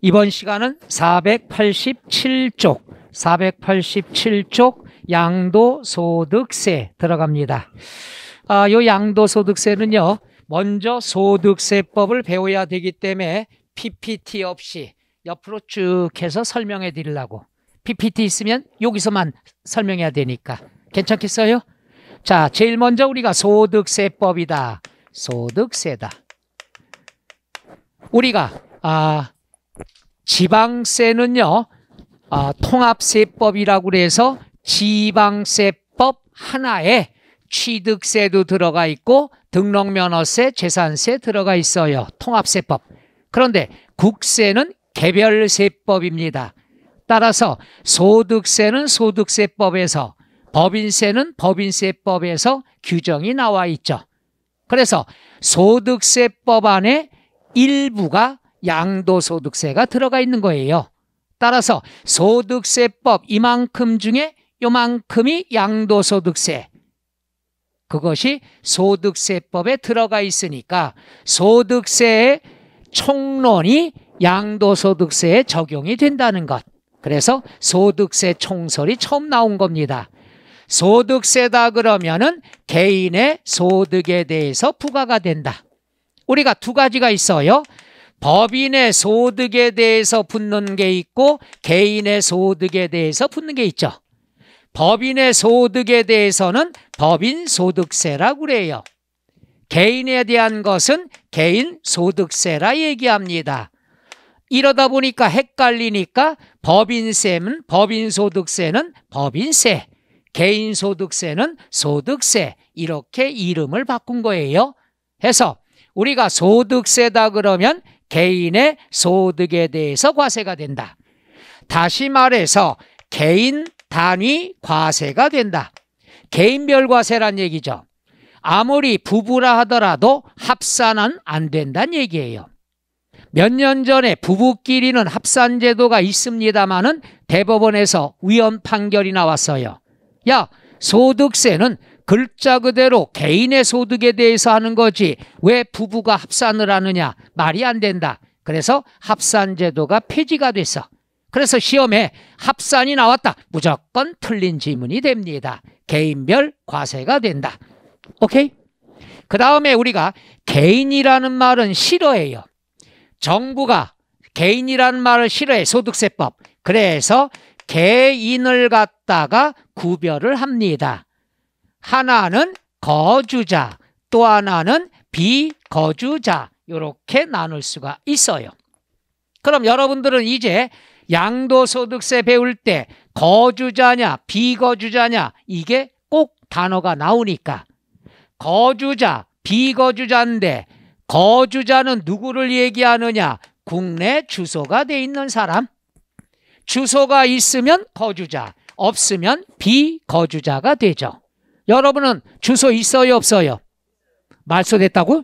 이번 시간은 487쪽 487쪽 양도소득세 들어갑니다. 아, 요 양도소득세는요. 먼저 소득세법을 배워야 되기 때문에 PPT 없이 옆으로 쭉 해서 설명해 드리려고 PPT 있으면 여기서만 설명해야 되니까 괜찮겠어요? 자, 제일 먼저 우리가 소득세법이다. 소득세다. 우리가 아 지방세는요 아, 통합세법이라고 그래서 지방세법 하나에 취득세도 들어가 있고 등록면허세, 재산세 들어가 있어요. 통합세법. 그런데 국세는 개별세법입니다. 따라서 소득세는 소득세법에서 법인세는 법인세법에서 규정이 나와 있죠. 그래서 소득세법 안에 일부가 양도소득세가 들어가 있는 거예요. 따라서 소득세법 이만큼 중에 요만큼이 양도소득세. 그것이 소득세법에 들어가 있으니까 소득세의 총론이 양도소득세에 적용이 된다는 것. 그래서 소득세 총설이 처음 나온 겁니다. 소득세다 그러면은 개인의 소득에 대해서 부과가 된다. 우리가 두 가지가 있어요. 법인의 소득에 대해서 붙는 게 있고 개인의 소득에 대해서 붙는 게 있죠. 법인의 소득에 대해서는 법인 소득세라고 그래요. 개인에 대한 것은 개인 소득세라 얘기합니다. 이러다 보니까 헷갈리니까 법인세는 법인소득세는 법인세, 개인소득세는 소득세 이렇게 이름을 바꾼 거예요. 해서 우리가 소득세다 그러면 개인의 소득에 대해서 과세가 된다. 다시 말해서 개인 단위 과세가 된다. 개인별 과세란 얘기죠. 아무리 부부라 하더라도 합산은 안 된다는 얘기예요. 몇 년 전에 부부끼리는 합산 제도가 있습니다마는 대법원에서 위헌 판결이 나왔어요. 야 소득세는 글자 그대로 개인의 소득에 대해서 하는 거지 왜 부부가 합산을 하느냐 말이 안 된다. 그래서 합산 제도가 폐지가 됐어. 그래서 시험에 합산이 나왔다. 무조건 틀린 지문이 됩니다. 개인별 과세가 된다. 오케이? 그 다음에 우리가 개인이라는 말은 싫어해요. 정부가 개인이라는 말을 싫어해. 소득세법. 그래서 개인을 갖다가 구별을 합니다. 하나는 거주자, 또 하나는 비거주자 이렇게 나눌 수가 있어요. 그럼 여러분들은 이제 양도소득세 배울 때 거주자냐 비거주자냐 이게 꼭 단어가 나오니까 거주자 비거주자인데 거주자는 누구를 얘기하느냐 국내 주소가 돼 있는 사람 주소가 있으면 거주자 없으면 비거주자가 되죠 여러분은 주소 있어요 없어요? 말소됐다고?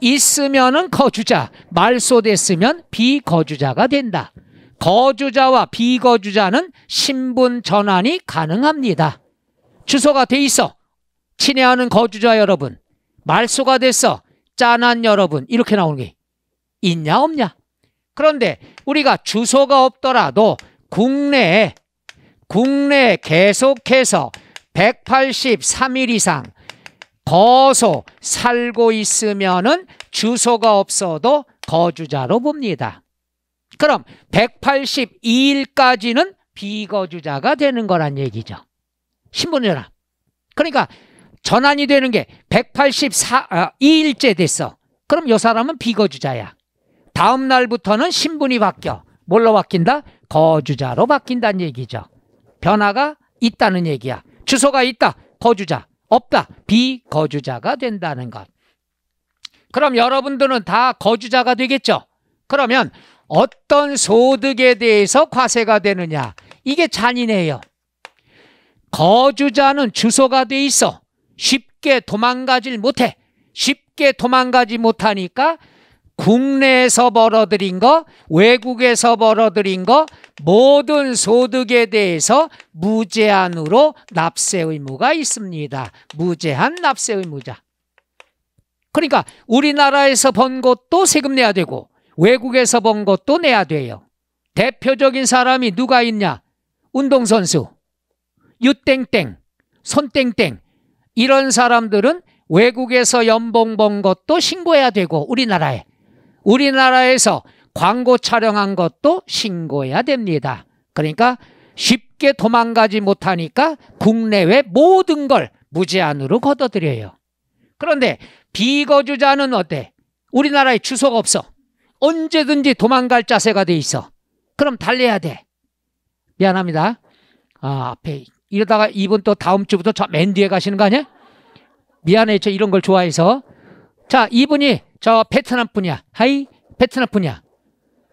있으면은 거주자, 말소됐으면 비거주자가 된다. 거주자와 비거주자는 신분 전환이 가능합니다. 주소가 돼 있어. 친애하는 거주자 여러분. 말소가 됐어. 짠한 여러분. 이렇게 나오는 게 있냐 없냐. 그런데 우리가 주소가 없더라도 국내에 국내에 계속해서 183일 이상 거소 살고 있으면은 주소가 없어도 거주자로 봅니다. 그럼 182일까지는 비거주자가 되는 거란 얘기죠. 신분전환. 그러니까 전환이 되는 게 182일째 아, 됐어. 그럼 이 사람은 비거주자야. 다음 날부터는 신분이 바뀌어. 뭘로 바뀐다? 거주자로 바뀐다는 얘기죠. 변화가 있다는 얘기야. 주소가 있다. 거주자. 없다. 비거주자가 된다는 것. 그럼 여러분들은 다 거주자가 되겠죠? 그러면 어떤 소득에 대해서 과세가 되느냐? 이게 잔인해요. 거주자는 주소가 돼 있어. 쉽게 도망가질 못해. 쉽게 도망가지 못하니까 국내에서 벌어들인 거, 외국에서 벌어들인 거 모든 소득에 대해서 무제한으로 납세 의무가 있습니다. 무제한 납세 의무자. 그러니까 우리나라에서 번 것도 세금 내야 되고 외국에서 번 것도 내야 돼요. 대표적인 사람이 누가 있냐? 운동선수, 유땡땡, 손땡땡 이런 사람들은 외국에서 연봉 번 것도 신고해야 되고 우리나라에 우리나라에서 광고 촬영한 것도 신고해야 됩니다. 그러니까 쉽게 도망가지 못하니까 국내외 모든 걸 무제한으로 걷어들여요. 그런데 비거주자는 어때? 우리나라에 주소가 없어. 언제든지 도망갈 자세가 돼 있어. 그럼 달래야 돼. 미안합니다. 아, 앞에 이러다가 이분 또 다음 주부터 저 맨 뒤에 가시는 거 아니야? 미안해. 저 이런 걸 좋아해서. 자, 이분이 저 베트남 분이야. 하이 베트남 분이야.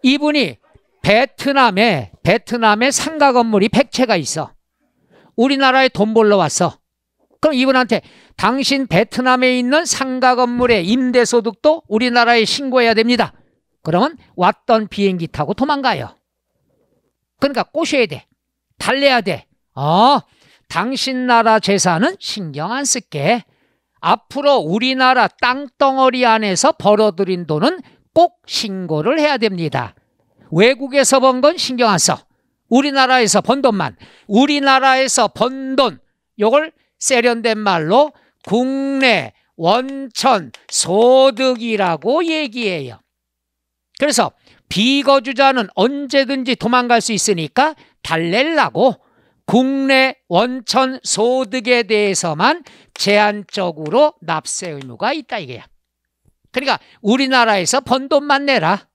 이분이 베트남에 베트남에 상가 건물이 100채가 있어. 우리나라에 돈 벌러 왔어. 그럼 이분한테 당신 베트남에 있는 상가 건물의 임대소득도 우리나라에 신고해야 됩니다. 그러면 왔던 비행기 타고 도망가요. 그러니까 꼬셔야 돼. 달래야 돼. 어, 당신 나라 재산은 신경 안 쓸게. 앞으로 우리나라 땅덩어리 안에서 벌어들인 돈은 꼭 신고를 해야 됩니다. 외국에서 번 건 신경 안 써. 우리나라에서 번 돈만. 우리나라에서 번 돈. 요걸 세련된 말로 국내 원천 소득이라고 얘기해요. 그래서 비거주자는 언제든지 도망갈 수 있으니까 달래려고 국내 원천 소득에 대해서만 제한적으로 납세 의무가 있다 이게야. 그러니까 우리나라에서 번 돈만 내라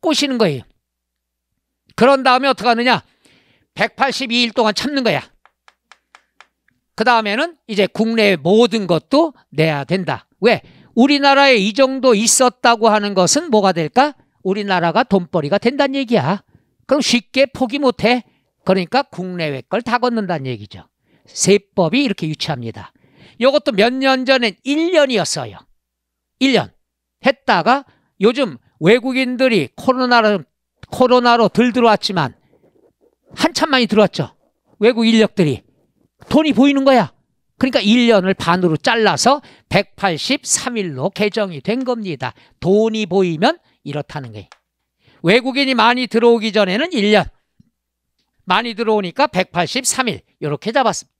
꼬시는 거예요. 그런 다음에 어떻게 하느냐? 182일 동안 참는 거야. 그 다음에는 이제 국내 모든 것도 내야 된다. 왜? 우리나라에 이 정도 있었다고 하는 것은 뭐가 될까? 우리나라가 돈벌이가 된다는 얘기야. 그럼 쉽게 포기 못해. 그러니까 국내외 걸 다 걷는다는 얘기죠. 세법이 이렇게 유치합니다. 이것도 몇 년 전엔 1년이었어요. 1년 했다가 요즘 외국인들이 코로나로, 코로나로 덜 들어왔지만 한참 많이 들어왔죠. 외국 인력들이. 돈이 보이는 거야. 그러니까 1년을 반으로 잘라서 183일로 개정이 된 겁니다. 돈이 보이면 이렇다는 거예요. 외국인이 많이 들어오기 전에는 1년. 많이 들어오니까 183일 이렇게 잡았습니다.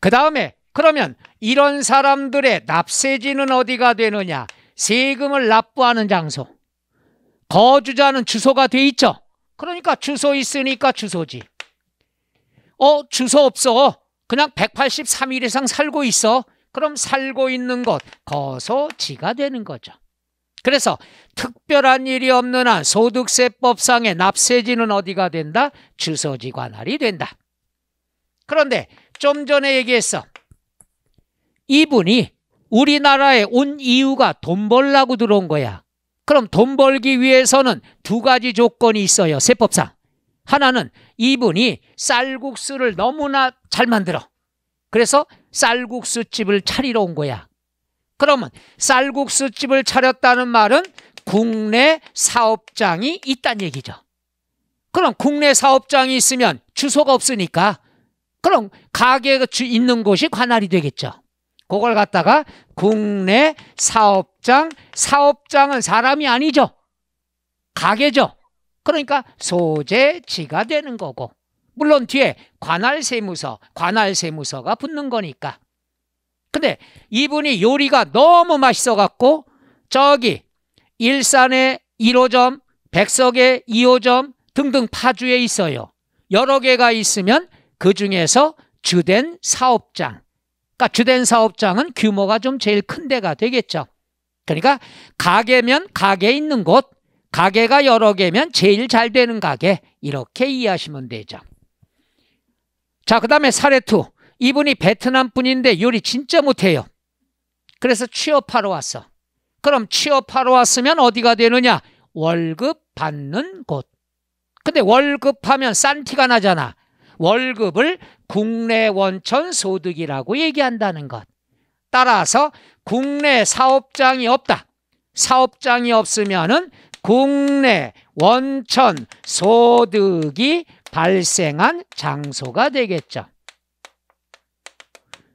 그 다음에 그러면 이런 사람들의 납세지는 어디가 되느냐? 세금을 납부하는 장소. 거주자는 주소가 돼 있죠. 그러니까 주소 있으니까 주소지. 어, 주소 없어. 그냥 183일 이상 살고 있어. 그럼 살고 있는 곳 거소지가 되는 거죠. 그래서 특별한 일이 없는 한 소득세법상의 납세지는 어디가 된다? 주소지 관할이 된다. 그런데 좀 전에 얘기했어. 이분이 우리나라에 온 이유가 돈 벌라고 들어온 거야. 그럼 돈 벌기 위해서는 두 가지 조건이 있어요. 세법상. 하나는 이분이 쌀국수를 너무나 잘 만들어. 그래서 쌀국수집을 차리러 온 거야. 그러면 쌀국수집을 차렸다는 말은 국내 사업장이 있다는 얘기죠. 그럼 국내 사업장이 있으면 주소가 없으니까 그럼 가게가 주 있는 곳이 관할이 되겠죠. 그걸 갖다가 국내 사업장, 사업장은 사람이 아니죠. 가게죠. 그러니까 소재지가 되는 거고 물론 뒤에 관할세무서, 관할세무서가 붙는 거니까 근데 이분이 요리가 너무 맛있어 갖고 저기 일산에 1호점, 백석에 2호점 등등 파주에 있어요. 여러 개가 있으면 그 중에서 주된 사업장. 그러니까 주된 사업장은 규모가 좀 제일 큰 데가 되겠죠. 그러니까 가게면 가게 있는 곳, 가게가 여러 개면 제일 잘 되는 가게 이렇게 이해하시면 되죠. 자, 그 다음에 사례 2. 이분이 베트남 분인데 요리 진짜 못해요. 그래서 취업하러 왔어. 그럼 취업하러 왔으면 어디가 되느냐? 월급 받는 곳. 근데 월급하면 싼 티가 나잖아. 월급을 국내 원천 소득이라고 얘기한다는 것. 따라서 국내 사업장이 없다. 사업장이 없으면 국내 원천 소득이 발생한 장소가 되겠죠.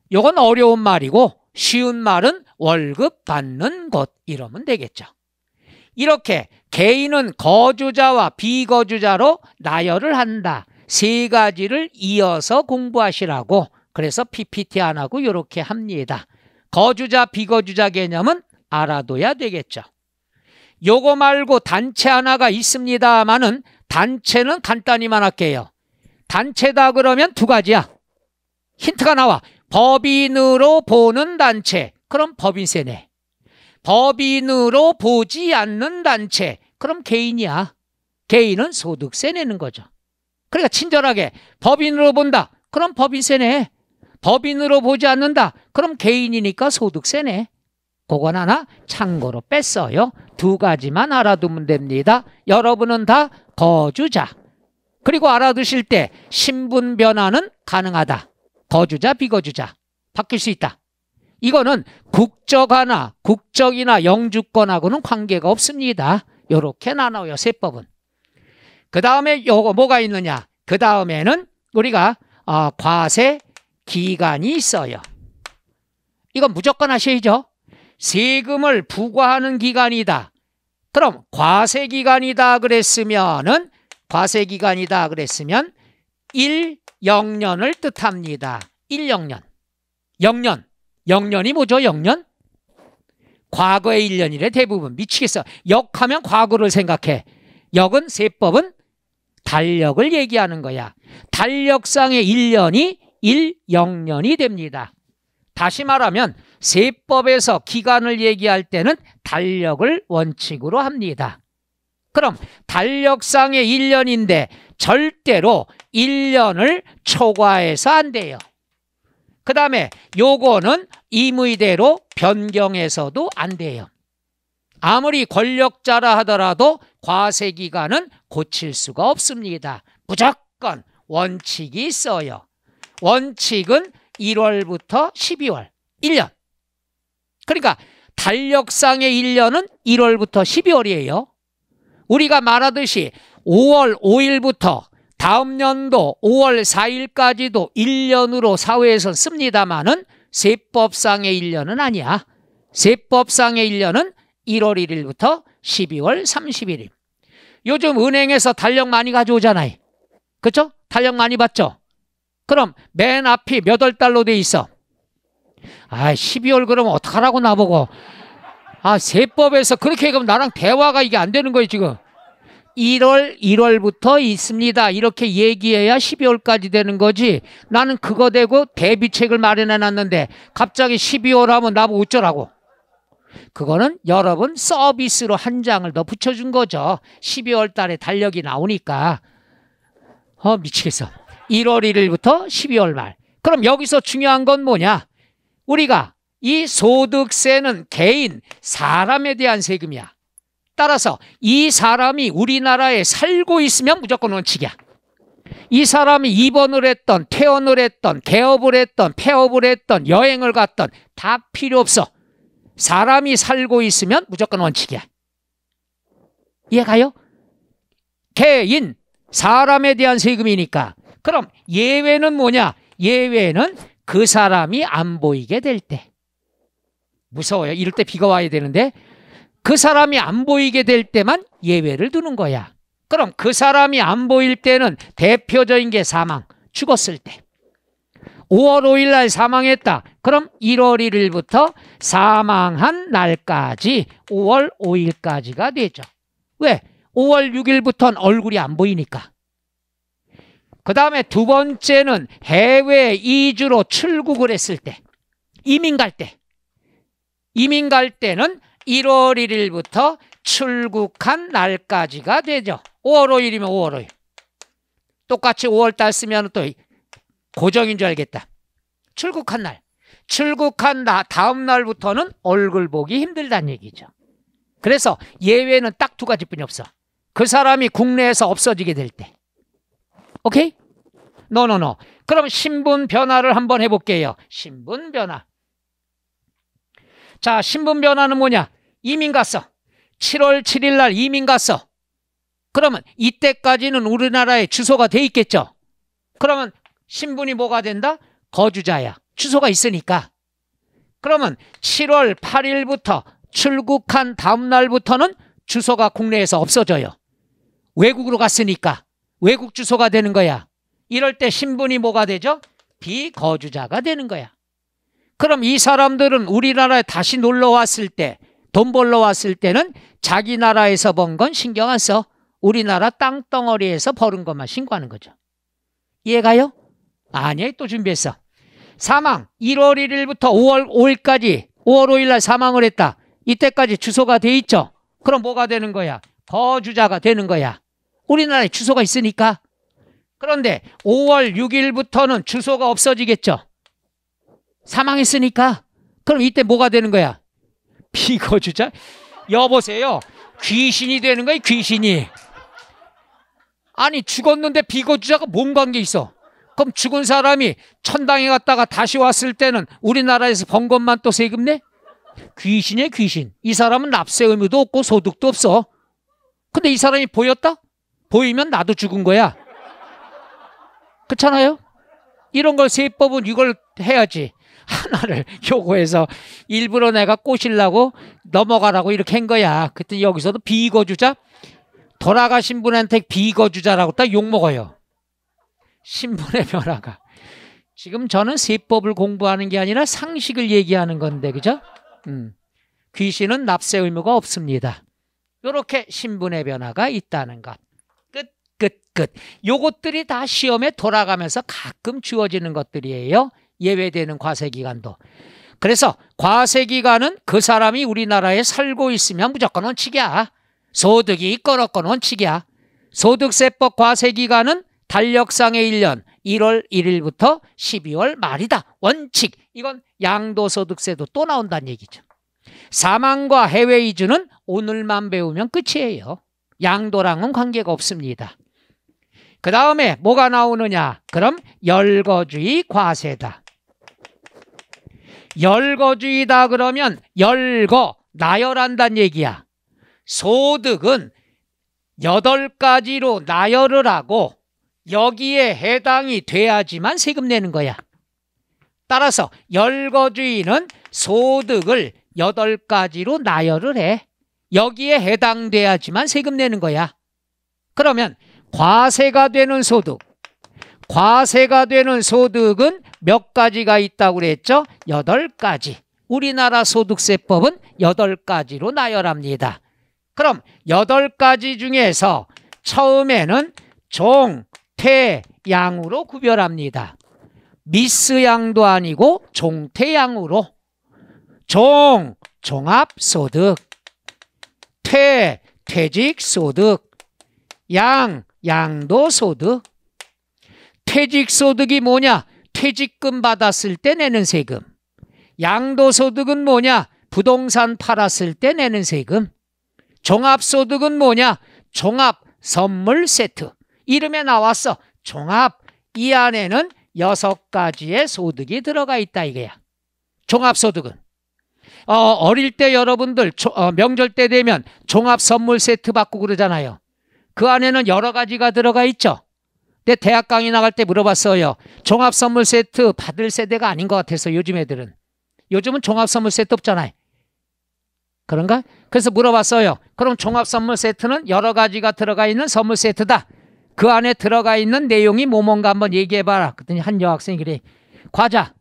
이건 어려운 말이고 쉬운 말은 월급 받는 것 이러면 되겠죠. 이렇게 개인은 거주자와 비거주자로 나열을 한다. 세 가지를 이어서 공부하시라고 그래서 PPT 안 하고 이렇게 합니다. 거주자 비거주자 개념은 알아둬야 되겠죠. 요거 말고 단체 하나가 있습니다만은 단체는 간단히만 할게요. 단체다 그러면 두 가지야. 힌트가 나와. 법인으로 보는 단체 그럼 법인세네 법인으로 보지 않는 단체 그럼 개인이야 개인은 소득세 내는 거죠 그러니까 친절하게 법인으로 본다 그럼 법인세네 법인으로 보지 않는다 그럼 개인이니까 소득세네 그건 하나 참고로 뺐어요 두 가지만 알아두면 됩니다 여러분은 다 거주자 그리고 알아두실 때 신분 변화는 가능하다 더 주자 비거 주자 바뀔 수 있다. 이거는 국적 하나, 국적이나 영주권하고는 관계가 없습니다. 이렇게 나눠요 세법은. 그 다음에 요거 뭐가 있느냐? 그 다음에는 우리가 어, 과세 기간이 있어요. 이건 무조건 하셔죠 세금을 부과하는 기간이다. 그럼 과세 기간이다 그랬으면은 과세 기간이다 그랬으면 1 0 0년을 뜻합니다. 1 0 0년 0년. 0년이 뭐죠? 0년? 과거의 1년이래 대부분. 미치겠어. 역하면 과거를 생각해. 역은 세법은 달력을 얘기하는 거야. 달력상의 1년이 1 0 0년이 됩니다. 다시 말하면 세법에서 기간을 얘기할 때는 달력을 원칙으로 합니다. 그럼 달력상의 1년인데 절대로 1년을 초과해서 안 돼요. 그 다음에 요거는 임의대로 변경해서도 안 돼요. 아무리 권력자라 하더라도 과세기간은 고칠 수가 없습니다. 무조건 원칙이 있어요. 원칙은 1월부터 12월 1년. 그러니까 달력상의 1년은 1월부터 12월이에요. 우리가 말하듯이 5월 5일부터 다음 년도 5월 4일까지도 1년으로 사회에서 씁니다마는 세법상의 1년은 아니야. 세법상의 1년은 1월 1일부터 12월 31일. 요즘 은행에서 달력 많이 가져오잖아요. 그쵸 달력 많이 받죠? 그럼 맨 앞이 몇 월 달로 돼 있어? 아 12월 그러면 어떡하라고 나보고. 아 세법에서 그렇게 그럼 나랑 대화가 이게 안 되는 거예요 지금. 1월, 1월부터 있습니다. 이렇게 얘기해야 12월까지 되는 거지. 나는 그거 되고 대비책을 마련해 놨는데 갑자기 12월 하면 나보고 어쩌라고. 그거는 여러분 서비스로 한 장을 더 붙여준 거죠. 12월 달에 달력이 나오니까. 어, 미치겠어. 1월 1일부터 12월 말. 그럼 여기서 중요한 건 뭐냐? 우리가 이 소득세는 개인, 사람에 대한 세금이야. 따라서 이 사람이 우리나라에 살고 있으면 무조건 원칙이야. 이 사람이 입원을 했던 퇴원을 했던 개업을 했던 폐업을 했던 여행을 갔던 다 필요 없어. 사람이 살고 있으면 무조건 원칙이야. 이해가요? 개인 사람에 대한 세금이니까 그럼 예외는 뭐냐? 예외는 그 사람이 안 보이게 될 때. 무서워요. 이럴 때 비가 와야 되는데 그 사람이 안 보이게 될 때만 예외를 두는 거야. 그럼 그 사람이 안 보일 때는 대표적인 게 사망, 죽었을 때. 5월 5일 날 사망했다. 그럼 1월 1일부터 사망한 날까지 5월 5일까지가 되죠. 왜? 5월 6일부터는 얼굴이 안 보이니까. 그 다음에 두 번째는 해외 이주로 출국을 했을 때. 이민 갈 때. 이민 갈 때는 1월 1일부터 출국한 날까지가 되죠. 5월 5일이면 5월 5일. 똑같이 5월달 쓰면 또 고정인 줄 알겠다. 출국한 날. 출국한 나, 다음 날부터는 얼굴 보기 힘들다는 얘기죠. 그래서 예외는 딱 두 가지뿐이 없어. 그 사람이 국내에서 없어지게 될 때. 오케이? 노노노. 그럼 신분 변화를 한번 해볼게요. 신분 변화. 자, 신분 변화는 뭐냐? 이민 갔어. 7월 7일 날 이민 갔어. 그러면 이때까지는 우리나라에 주소가 돼 있겠죠. 그러면 신분이 뭐가 된다? 거주자야. 주소가 있으니까. 그러면 7월 8일부터 출국한 다음 날부터는 주소가 국내에서 없어져요. 외국으로 갔으니까 외국 주소가 되는 거야. 이럴 때 신분이 뭐가 되죠? 비거주자가 되는 거야. 그럼 이 사람들은 우리나라에 다시 놀러 왔을 때돈 벌러 왔을 때는 자기 나라에서 번 건 신경 안 써. 우리나라 땅덩어리에서 벌은 것만 신고하는 거죠. 이해가요? 아니에요. 또 준비했어. 사망. 1월 1일부터 5월 5일까지 5월 5일 날 사망을 했다. 이때까지 주소가 돼 있죠. 그럼 뭐가 되는 거야? 거주자가 되는 거야. 우리나라에 주소가 있으니까. 그런데 5월 6일부터는 주소가 없어지겠죠. 사망했으니까. 그럼 이때 뭐가 되는 거야? 비거주자? 여보세요. 귀신이 되는 거요 귀신이. 아니, 죽었는데 비거주자가 뭔 관계 있어? 그럼 죽은 사람이 천당에 갔다가 다시 왔을 때는 우리나라에서 번 것만 또 세금 내? 귀신이야, 귀신. 이 사람은 납세 의무도 없고 소득도 없어. 근데 이 사람이 보였다? 보이면 나도 죽은 거야. 그렇잖아요? 이런 걸 세법은 이걸 해야지. 하나를 요구해서 일부러 내가 꼬시려고 넘어가라고 이렇게 한 거야. 그때 여기서도 비거주자 돌아가신 분한테 비거주자라고 딱 욕먹어요. 신분의 변화가. 지금 저는 세법을 공부하는 게 아니라 상식을 얘기하는 건데 그죠? 음. 귀신은 납세 의무가 없습니다. 요렇게 신분의 변화가 있다는 것. 끝, 끝, 끝. 요것들이 다 시험에 돌아가면서 가끔 주어지는 것들이에요. 예외되는 과세기간도. 그래서 과세기간은 그 사람이 우리나라에 살고 있으면 무조건 원칙이야. 소득이 있건 없건 원칙이야. 소득세법 과세기간은 달력상의 1년 1월 1일부터 12월 말이다. 원칙. 이건 양도소득세도 또 나온다는 얘기죠. 사망과 해외 이주는 오늘만 배우면 끝이에요. 양도랑은 관계가 없습니다. 그 다음에 뭐가 나오느냐? 그럼 열거주의 과세다. 열거주의다 그러면 열거, 나열한다는 얘기야. 소득은 여덟 가지로 나열을 하고 여기에 해당이 돼야지만 세금 내는 거야. 따라서 열거주의는 소득을 여덟 가지로 나열을 해. 여기에 해당돼야지만 세금 내는 거야. 그러면 과세가 되는 소득, 과세가 되는 소득은 몇 가지가 있다고 그랬죠? 여덟 가지. 우리나라 소득세법은 여덟 가지로 나열합니다. 그럼 여덟 가지 중에서 처음에는 종, 태, 양으로 구별합니다. 미스양도 아니고 종태양으로. 종, 종합소득. 퇴, 퇴직소득. 양, 양도소득. 퇴직소득이 뭐냐? 퇴직금 받았을 때 내는 세금. 양도소득은 뭐냐? 부동산 팔았을 때 내는 세금. 종합소득은 뭐냐? 종합 선물 세트. 이름에 나왔어. 종합. 이 안에는 여섯 가지의 소득이 들어가 있다 이거야. 종합소득은. 어, 어릴 때 여러분들 조, 어, 명절 때 되면 종합 선물 세트 받고 그러잖아요. 그 안에는 여러 가지가 들어가 있죠. 내 대학 강의 나갈 때 물어봤어요. 종합선물 세트 받을 세대가 아닌 것 같아서 요즘 애들은. 요즘은 종합선물 세트 없잖아요. 그런가? 그래서 물어봤어요. 그럼 종합선물 세트는 여러 가지가 들어가 있는 선물 세트다. 그 안에 들어가 있는 내용이 뭐뭔가 한번 얘기해봐라. 그랬더니 한 여학생이 그래. 과자.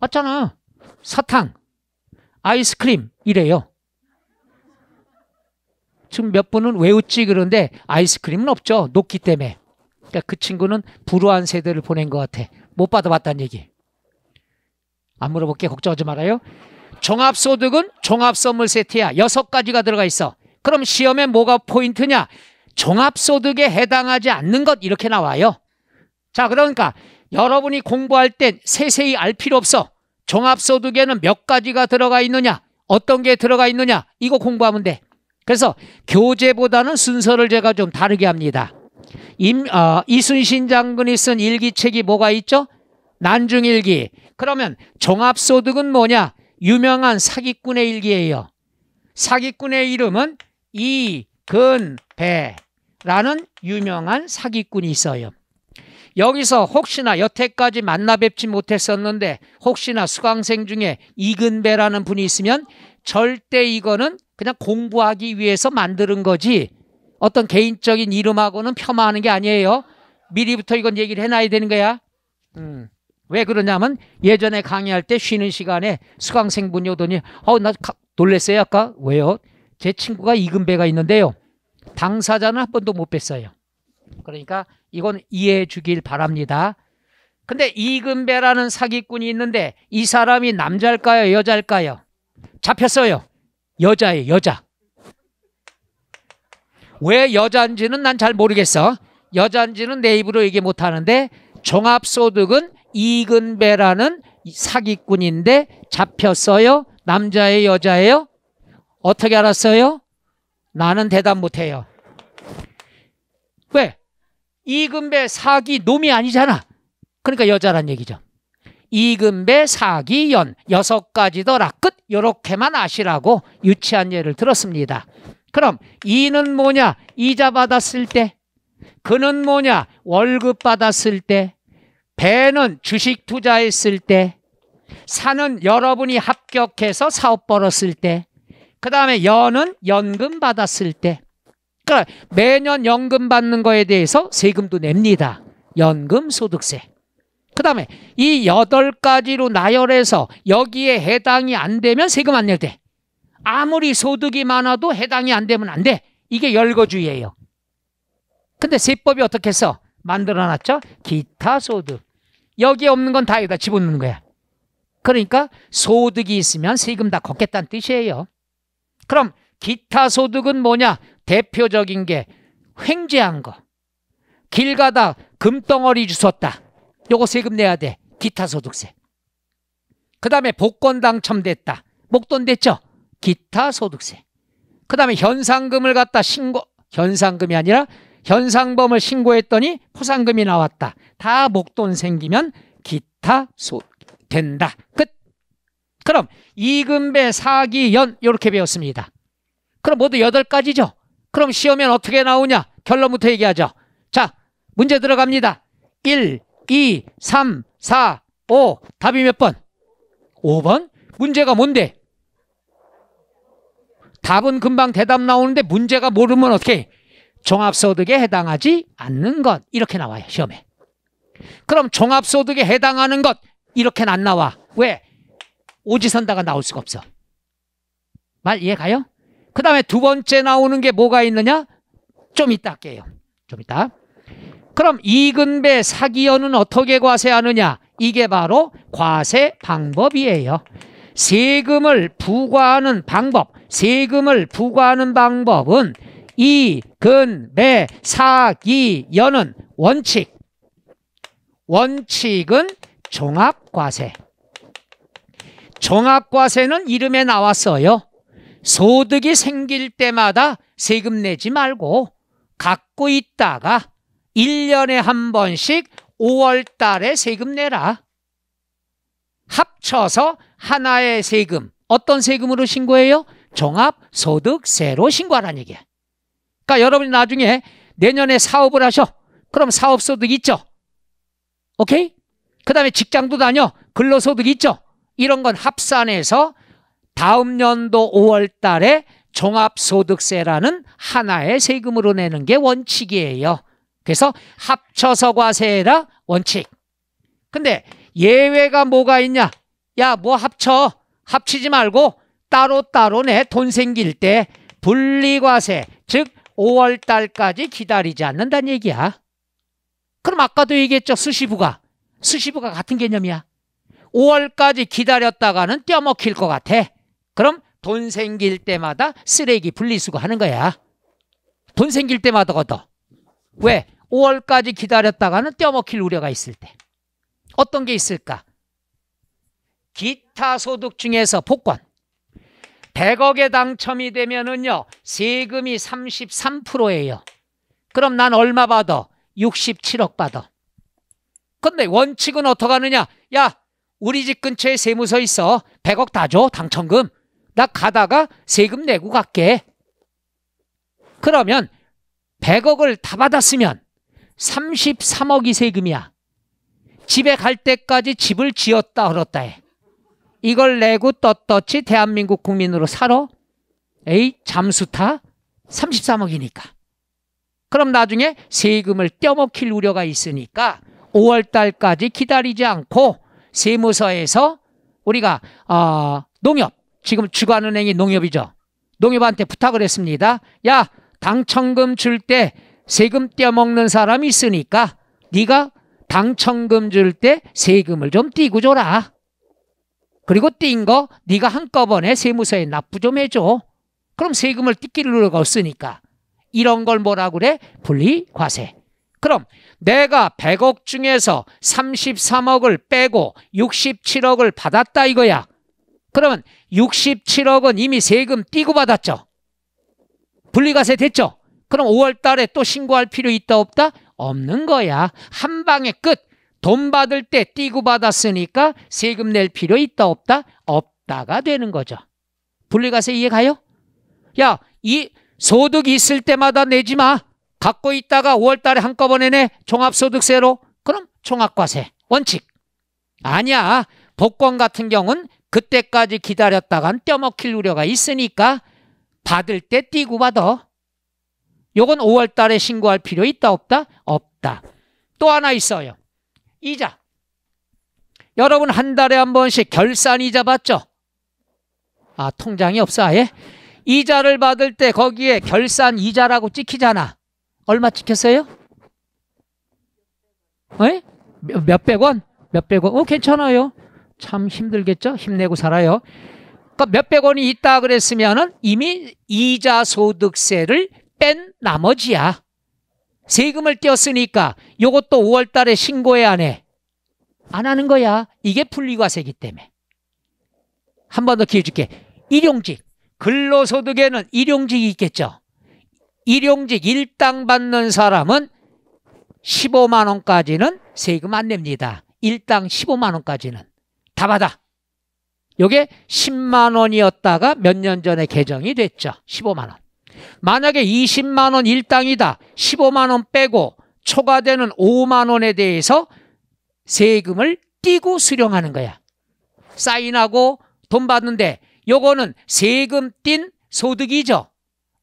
맞잖아. 사탕. 아이스크림. 이래요. 지금 몇 분은 왜웃지 그런데 아이스크림은 없죠. 녹기 때문에. 그러니까 그 친구는 불우한 세대를 보낸 것 같아. 못 받아봤다는 얘기. 안 물어볼게. 걱정하지 말아요. 종합소득은 종합선물 세트야. 여섯 가지가 들어가 있어. 그럼 시험에 뭐가 포인트냐? 종합소득에 해당하지 않는 것 이렇게 나와요. 자 그러니까 여러분이 공부할 땐 세세히 알 필요 없어. 종합소득에는 몇 가지가 들어가 있느냐? 어떤 게 들어가 있느냐? 이거 공부하면 돼. 그래서 교재보다는 순서를 제가 좀 다르게 합니다. 임, 어, 이순신 장군이 쓴 일기책이 뭐가 있죠? 난중일기. 그러면 종합소득은 뭐냐? 유명한 사기꾼의 일기예요. 사기꾼의 이름은 이근배라는 유명한 사기꾼이 있어요. 여기서 혹시나 여태까지 만나 뵙지 못했었는데 혹시나 수강생 중에 이근배라는 분이 있으면 절대 이거는 그냥 공부하기 위해서 만드는 거지 어떤 개인적인 이름하고는 폄하하는 게 아니에요. 미리부터 이건 얘기를 해놔야 되는 거야. 음. 왜 그러냐면 예전에 강의할 때 쉬는 시간에 수강생분이 오더니 어나 놀랬어요 아까 왜요? 제 친구가 이금배가 있는데요. 당사자는 한 번도 못 뵀어요. 그러니까 이건 이해해 주길 바랍니다. 근데 이금배라는 사기꾼이 있는데 이 사람이 남자일까요 여자일까요? 잡혔어요. 여자예요 여자. 왜 여자인지는 난 잘 모르겠어. 여자인지는 내 입으로 얘기 못하는데 종합소득은 이근배라는 사기꾼인데 잡혔어요. 남자예요 여자예요? 어떻게 알았어요? 나는 대답 못해요. 왜? 이근배 사기 놈이 아니잖아. 그러니까 여자란 얘기죠. 이금배, 사기, 연 여섯 가지더라 끝 요렇게만 아시라고 유치한 예를 들었습니다. 그럼 이는 뭐냐? 이자 받았을 때. 그는 뭐냐? 월급 받았을 때. 배는 주식 투자했을 때. 사는 여러분이 합격해서 사업 벌었을 때. 그 다음에 여는 연금 받았을 때. 그러니까 매년 연금 받는 거에 대해서 세금도 냅니다. 연금 소득세. 그 다음에 이 여덟 가지로 나열해서 여기에 해당이 안 되면 세금 안낼때 아무리 소득이 많아도 해당이 안 되면 안 돼. 이게 열거주의예요. 근데 세법이 어떻게 써? 만들어놨죠? 기타 소득. 여기에 없는 건 다 여기다 집어넣는 거야. 그러니까 소득이 있으면 세금 다 걷겠다는 뜻이에요. 그럼 기타 소득은 뭐냐? 대표적인 게 횡재한 거. 길 가다 금덩어리 주웠다. 요거 세금 내야 돼. 기타 소득세. 그 다음에 복권 당첨됐다. 목돈 됐죠? 기타 소득세. 그 다음에 현상금을 갖다 신고, 현상금이 아니라 현상범을 신고했더니 포상금이 나왔다. 다 목돈 생기면 기타 소득 된다. 끝. 그럼 이금배 사기연 이렇게 배웠습니다. 그럼 모두 여덟 가지죠. 그럼 시험엔 어떻게 나오냐? 결론부터 얘기하죠. 자, 문제 들어갑니다. 1, 2, 3, 4, 5. 답이 몇 번? 5번. 문제가 뭔데? 답은 금방 대답 나오는데 문제가 모르면 어떻게 종합소득에 해당하지 않는 것 이렇게 나와요 시험에 그럼 종합소득에 해당하는 것 이렇게는 안 나와 왜? 오지선다가 나올 수가 없어 말 이해가요? 그 다음에 두 번째 나오는 게 뭐가 있느냐? 좀 이따 할게요 좀 이따 그럼 이근배 사기연은 어떻게 과세하느냐? 이게 바로 과세 방법이에요 세금을 부과하는 방법 세금을 부과하는 방법은 이근배 사기연은 원칙 원칙은 종합과세 종합과세는 이름에 나왔어요 소득이 생길 때마다 세금 내지 말고 갖고 있다가 1년에 한 번씩 5월 달에 세금 내라 합쳐서 하나의 세금. 어떤 세금으로 신고해요? 종합 소득세로 신고하라는 얘기야. 그러니까 여러분이 나중에 내년에 사업을 하셔. 그럼 사업 소득 있죠? 오케이? 그다음에 직장도 다녀. 근로 소득 있죠? 이런 건 합산해서 다음 년도 5월 달에 종합소득세라는 하나의 세금으로 내는 게 원칙이에요. 그래서 합쳐서 과세라 해 원칙. 근데 예외가 뭐가 있냐? 야뭐 합쳐 합치지 말고 따로따로 내 돈 생길 때 분리과세 즉 5월달까지 기다리지 않는다는 얘기야 그럼 아까도 얘기했죠 수시부가수시부가 같은 개념이야 5월까지 기다렸다가는 떼어먹힐 것 같아 그럼 돈 생길 때마다 쓰레기 분리수거 하는 거야 돈 생길 때마다 걷어 왜? 5월까지 기다렸다가는 떼어먹힐 우려가 있을 때 어떤 게 있을까? 기타 소득 중에서 복권 100억에 당첨이 되면은요 세금이 33%예요 그럼 난 얼마 받아? 67억 받아 근데 원칙은 어떻게 하느냐 야 우리 집 근처에 세무서 있어 100억 다 줘 당첨금 나 가다가 세금 내고 갈게 그러면 100억을 다 받았으면 33억이 세금이야 집에 갈 때까지 집을 지었다 헐었다 해 이걸 내고 떳떳이 대한민국 국민으로 살아? 에이 잠수타 33억이니까. 그럼 나중에 세금을 떼먹힐 우려가 있으니까 5월 달까지 기다리지 않고 세무서에서 우리가 어, 농협 지금 주관은행이 농협이죠. 농협한테 부탁을 했습니다. 야 당첨금 줄 때 세금 떼먹는 사람이 있으니까 네가 당첨금 줄 때 세금을 좀 떼고 줘라. 그리고 띵거 네가 한꺼번에 세무서에 납부 좀 해줘. 그럼 세금을 띠끼를 누려가 없으니까. 이런 걸 뭐라 그래? 분리과세. 그럼 내가 100억 중에서 33억을 빼고 67억을 받았다 이거야. 그러면 67억은 이미 세금 띄고 받았죠. 분리과세 됐죠. 그럼 5월 달에 또 신고할 필요 있다 없다? 없는 거야. 한 방에 끝. 돈 받을 때 띄고 받았으니까 세금 낼 필요 있다 없다? 없다가 되는 거죠. 분리가세 이해 가요? 야, 이 소득 있을 때마다 내지 마. 갖고 있다가 5월 달에 한꺼번에 내 종합소득세로. 그럼 종합과세. 원칙. 아니야. 복권 같은 경우는 그때까지 기다렸다간 떼먹힐 우려가 있으니까 받을 때 띄고 받아. 요건 5월 달에 신고할 필요 있다 없다? 없다. 또 하나 있어요. 이자. 여러분 한 달에 한 번씩 결산 이자 받죠? 아, 통장이 없어 아예? 이자를 받을 때 거기에 결산 이자라고 찍히잖아. 얼마 찍혔어요? 에? 몇백 원? 몇백 원? 어, 괜찮아요. 참 힘들겠죠? 힘내고 살아요. 그러니까 몇백 원이 있다 그랬으면은 이미 이자 소득세를 뺀 나머지야. 세금을 떼었으니까 이것도 5월 달에 신고해야 해. 안 하는 거야. 이게 분리과세기 때문에. 한 번 더 기회 줄게. 일용직. 근로소득에는 일용직이 있겠죠. 일용직 일당 받는 사람은 15만 원까지는 세금 안 냅니다. 일당 15만 원까지는 다 받아. 요게 10만 원이었다가 몇 년 전에 개정이 됐죠. 15만 원. 만약에 20만 원 일당이다. 15만 원 빼고 초과되는 5만 원에 대해서 세금을 띄고 수령하는 거야. 사인하고 돈 받는데 요거는 세금 띈 소득이죠.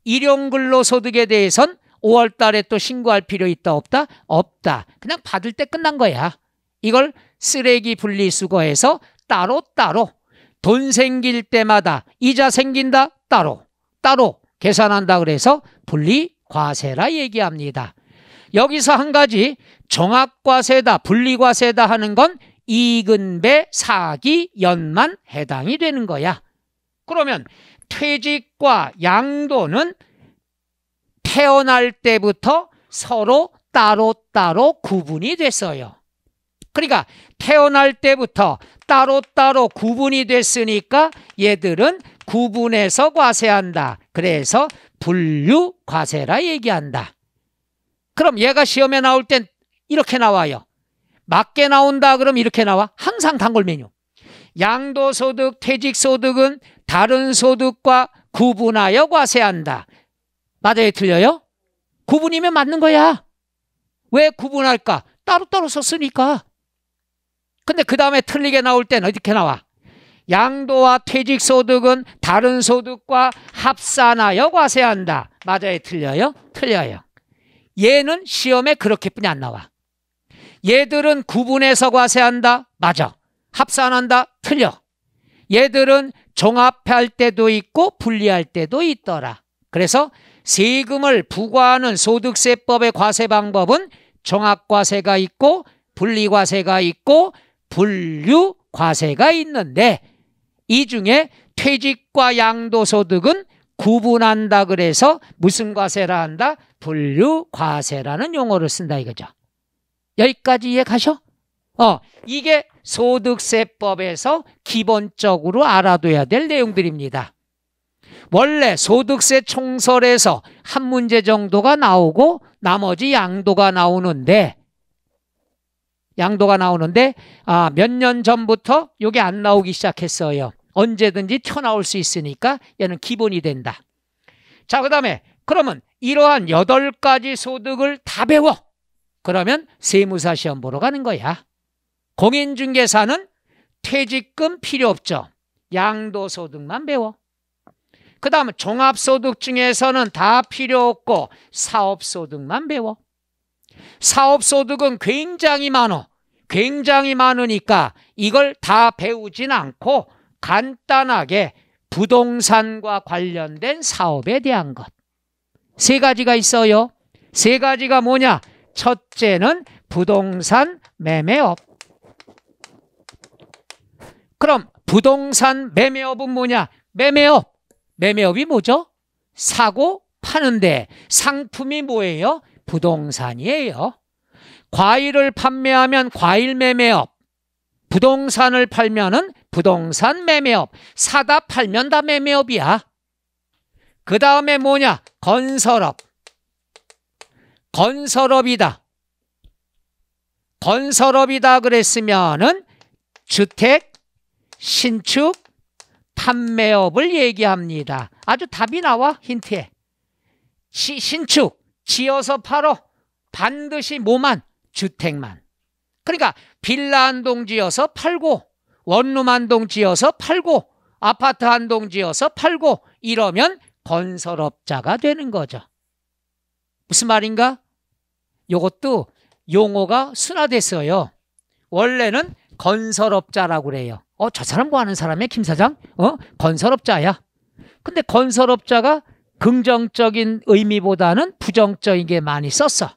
일용근로소득에 대해선 5월 달에 또 신고할 필요 있다 없다? 없다. 그냥 받을 때 끝난 거야. 이걸 쓰레기 분리수거해서 따로따로 돈 생길 때마다 이자 생긴다 따로 따로 계산한다 그래서 분리과세라 얘기합니다. 여기서 한 가지 정확과세다 분리과세다 하는 건 이근배 사기 연만 해당이 되는 거야. 그러면 퇴직과 양도는 태어날 때부터 서로 따로따로 구분이 됐어요. 그러니까 태어날 때부터 따로따로 구분이 됐으니까 얘들은 구분해서 과세한다. 그래서 분류 과세라 얘기한다. 그럼 얘가 시험에 나올 땐 이렇게 나와요. 맞게 나온다 그럼 이렇게 나와. 항상 단골 메뉴. 양도소득, 퇴직소득은 다른 소득과 구분하여 과세한다. 맞아요? 틀려요? 구분이면 맞는 거야. 왜 구분할까? 따로따로 썼으니까. 근데 그 다음에 틀리게 나올 때는 어떻게 나와? 양도와 퇴직소득은 다른 소득과 합산하여 과세한다. 맞아요? 틀려요? 틀려요. 얘는 시험에 그렇게뿐이 안 나와. 얘들은 구분해서 과세한다. 맞아. 합산한다. 틀려. 얘들은 종합할 때도 있고 분리할 때도 있더라. 그래서 세금을 부과하는 소득세법의 과세 방법은 종합과세가 있고 분리과세가 있고 분류과세가 있는데 이 중에 퇴직과 양도소득은 구분한다 그래서 무슨 과세라 한다? 분류 과세라는 용어를 쓴다 이거죠. 여기까지 이해 가셔? 어, 이게 소득세법에서 기본적으로 알아둬야 될 내용들입니다. 원래 소득세 총설에서 한 문제 정도가 나오고 나머지 양도가 나오는데 양도가 나오는데 아, 몇 년 전부터 이게 안 나오기 시작했어요. 언제든지 쳐나올 수 있으니까 얘는 기본이 된다. 자, 그 다음에 그러면 이러한 여덟 가지 소득을 다 배워. 그러면 세무사 시험 보러 가는 거야. 공인중개사는 퇴직금 필요 없죠. 양도소득만 배워. 그 다음 종합소득 중에서는 다 필요 없고 사업소득만 배워. 사업소득은 굉장히 많어. 굉장히 많으니까 이걸 다 배우진 않고 간단하게 부동산과 관련된 사업에 대한 것. 세 가지가 있어요. 세 가지가 뭐냐? 첫째는 부동산 매매업. 그럼 부동산 매매업은 뭐냐? 매매업. 매매업이 뭐죠? 사고 파는데 상품이 뭐예요? 부동산이에요. 과일을 판매하면 과일 매매업. 부동산을 팔면은 부동산 매매업 사다 팔면 다 매매업이야. 그 다음에 뭐냐? 건설업. 건설업이다. 건설업이다 그랬으면은 주택, 신축, 판매업을 얘기합니다. 아주 답이 나와 힌트에. 시, 신축 지어서 팔어 반드시 뭐만 주택만. 그러니까 빌라 한동 지어서 팔고 원룸 한 동 지어서 팔고 아파트 한 동 지어서 팔고 이러면 건설업자가 되는 거죠. 무슨 말인가? 이것도 용어가 순화됐어요. 원래는 건설업자라고 그래요. 어, 저 사람 뭐 하는 사람이야, 김 사장? 어, 건설업자야. 근데 건설업자가 긍정적인 의미보다는 부정적인 게 많이 썼어.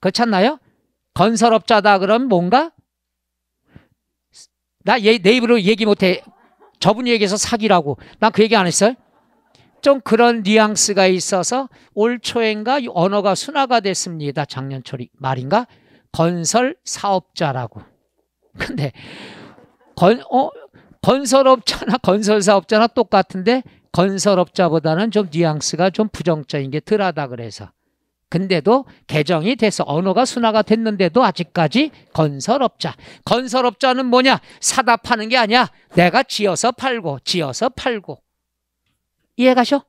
그렇지 않나요? 건설업자다 그러면 뭔가 나 얘, 내 입으로 얘기 못해. 저분이 얘기해서 사기라고. 난 그 얘기 안 했어요. 좀 그런 뉘앙스가 있어서 올 초엔가 언어가 순화가 됐습니다. 작년 초리 말인가? 건설 사업자라고. 근데 건, 어, 건설업자나 건설사업자나 똑같은데 건설업자보다는 좀 뉘앙스가 좀 부정적인 게 덜하다 그래서 근데도 개정이 돼서 언어가 순화가 됐는데도 아직까지 건설업자. 건설업자는 뭐냐? 사다 파는 게 아니야. 내가 지어서 팔고 지어서 팔고. 이해가셔?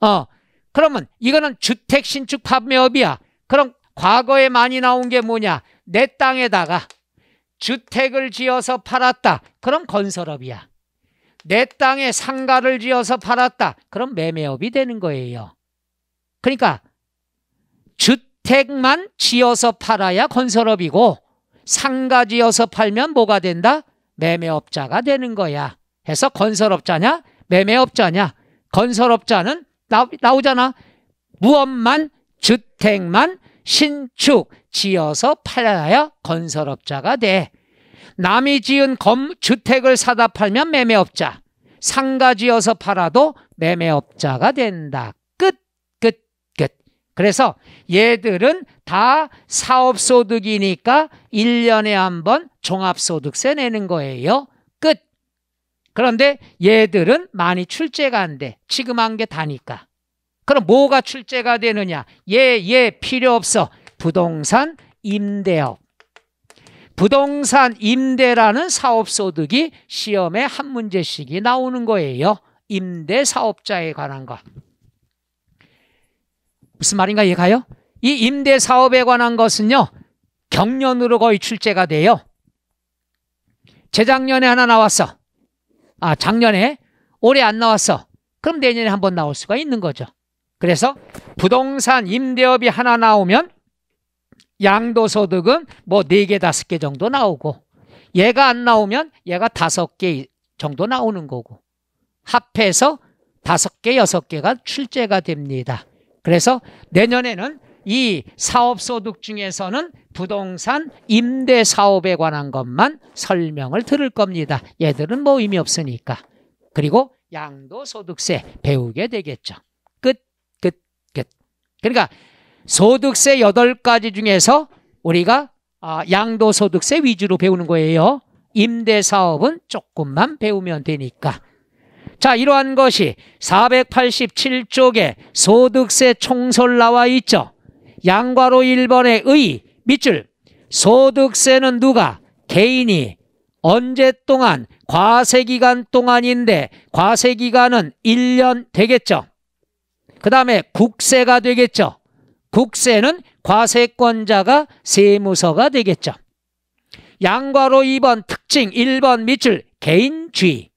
어. 그러면 이거는 주택 신축 판매업이야. 그럼 과거에 많이 나온 게 뭐냐? 내 땅에다가 주택을 지어서 팔았다. 그럼 건설업이야. 내 땅에 상가를 지어서 팔았다. 그럼 매매업이 되는 거예요. 그러니까 주택만 지어서 팔아야 건설업이고 상가 지어서 팔면 뭐가 된다? 매매업자가 되는 거야. 해서 건설업자냐? 매매업자냐? 건설업자는 나, 나오잖아. 무엇만? 주택만 신축 지어서 팔아야 건설업자가 돼. 남이 지은 검, 주택을 사다 팔면 매매업자. 상가 지어서 팔아도 매매업자가 된다. 그래서 얘들은 다 사업소득이니까 1년에 한 번 종합소득세 내는 거예요. 끝. 그런데 얘들은 많이 출제가 안 돼. 지금 한 게 다니까. 그럼 뭐가 출제가 되느냐? 얘, 예, 얘 예, 필요 없어. 부동산 임대업. 부동산 임대라는 사업소득이 시험에 한 문제씩이 나오는 거예요. 임대사업자에 관한 거. 무슨 말인가 이해가요? 이 임대 사업에 관한 것은요. 경년으로 거의 출제가 돼요. 재작년에 하나 나왔어. 아 작년에 올해 안 나왔어. 그럼 내년에 한 번 나올 수가 있는 거죠. 그래서 부동산 임대업이 하나 나오면 양도소득은 뭐 네 개 다섯 개 정도 나오고 얘가 안 나오면 얘가 다섯 개 정도 나오는 거고 합해서 다섯 개 여섯 개가 출제가 됩니다. 그래서 내년에는 이 사업소득 중에서는 부동산 임대 사업에 관한 것만 설명을 들을 겁니다. 얘들은 뭐 의미 없으니까. 그리고 양도소득세 배우게 되겠죠. 끝, 끝, 끝. 그러니까 소득세 8가지 중에서 우리가 아, 양도소득세 위주로 배우는 거예요. 임대사업은 조금만 배우면 되니까. 자 이러한 것이 487쪽에 소득세 총설 나와 있죠. 양괄호 1번의 의 밑줄 소득세는 누가 개인이 언제 동안 과세기간 동안인데 과세기간은 1년 되겠죠. 그 다음에 국세가 되겠죠. 국세는 과세권자가 세무서가 되겠죠. 양과로 2번 특징 1번 밑줄 개인주의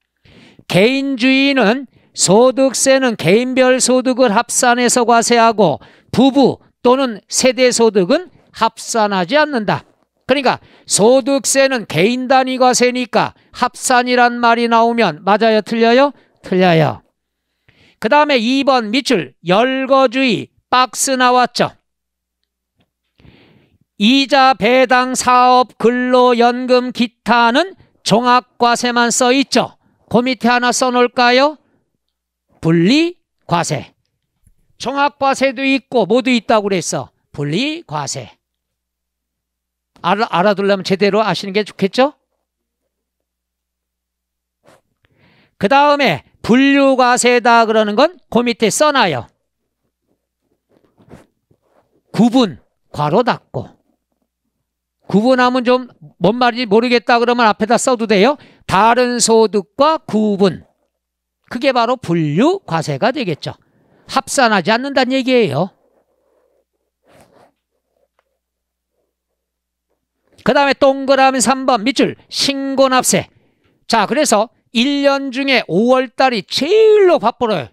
개인주의는 소득세는 개인별 소득을 합산해서 과세하고 부부 또는 세대 소득은 합산하지 않는다. 그러니까 소득세는 개인 단위 과세니까 합산이란 말이 나오면 맞아요? 틀려요? 틀려요. 그 다음에 2번 밑줄 열거주의 박스 나왔죠. 이자 배당 사업 근로연금 기타는 종합과세만 써있죠. 그 밑에 하나 써놓을까요? 분리과세. 종합과세도 있고 모두 있다고 그랬어. 분리과세. 알아, 알아두려면 제대로 아시는 게 좋겠죠? 그 다음에 분류과세다 그러는 건 그 밑에 써놔요. 구분, 괄호 닫고. 구분하면 좀 뭔 말인지 모르겠다 그러면 앞에다 써도 돼요. 다른 소득과 구분 그게 바로 분류 과세가 되겠죠. 합산하지 않는다는 얘기예요. 그 다음에 동그라미 3번 밑줄 신고납세 자 그래서 1년 중에 5월달이 제일로 바쁘어요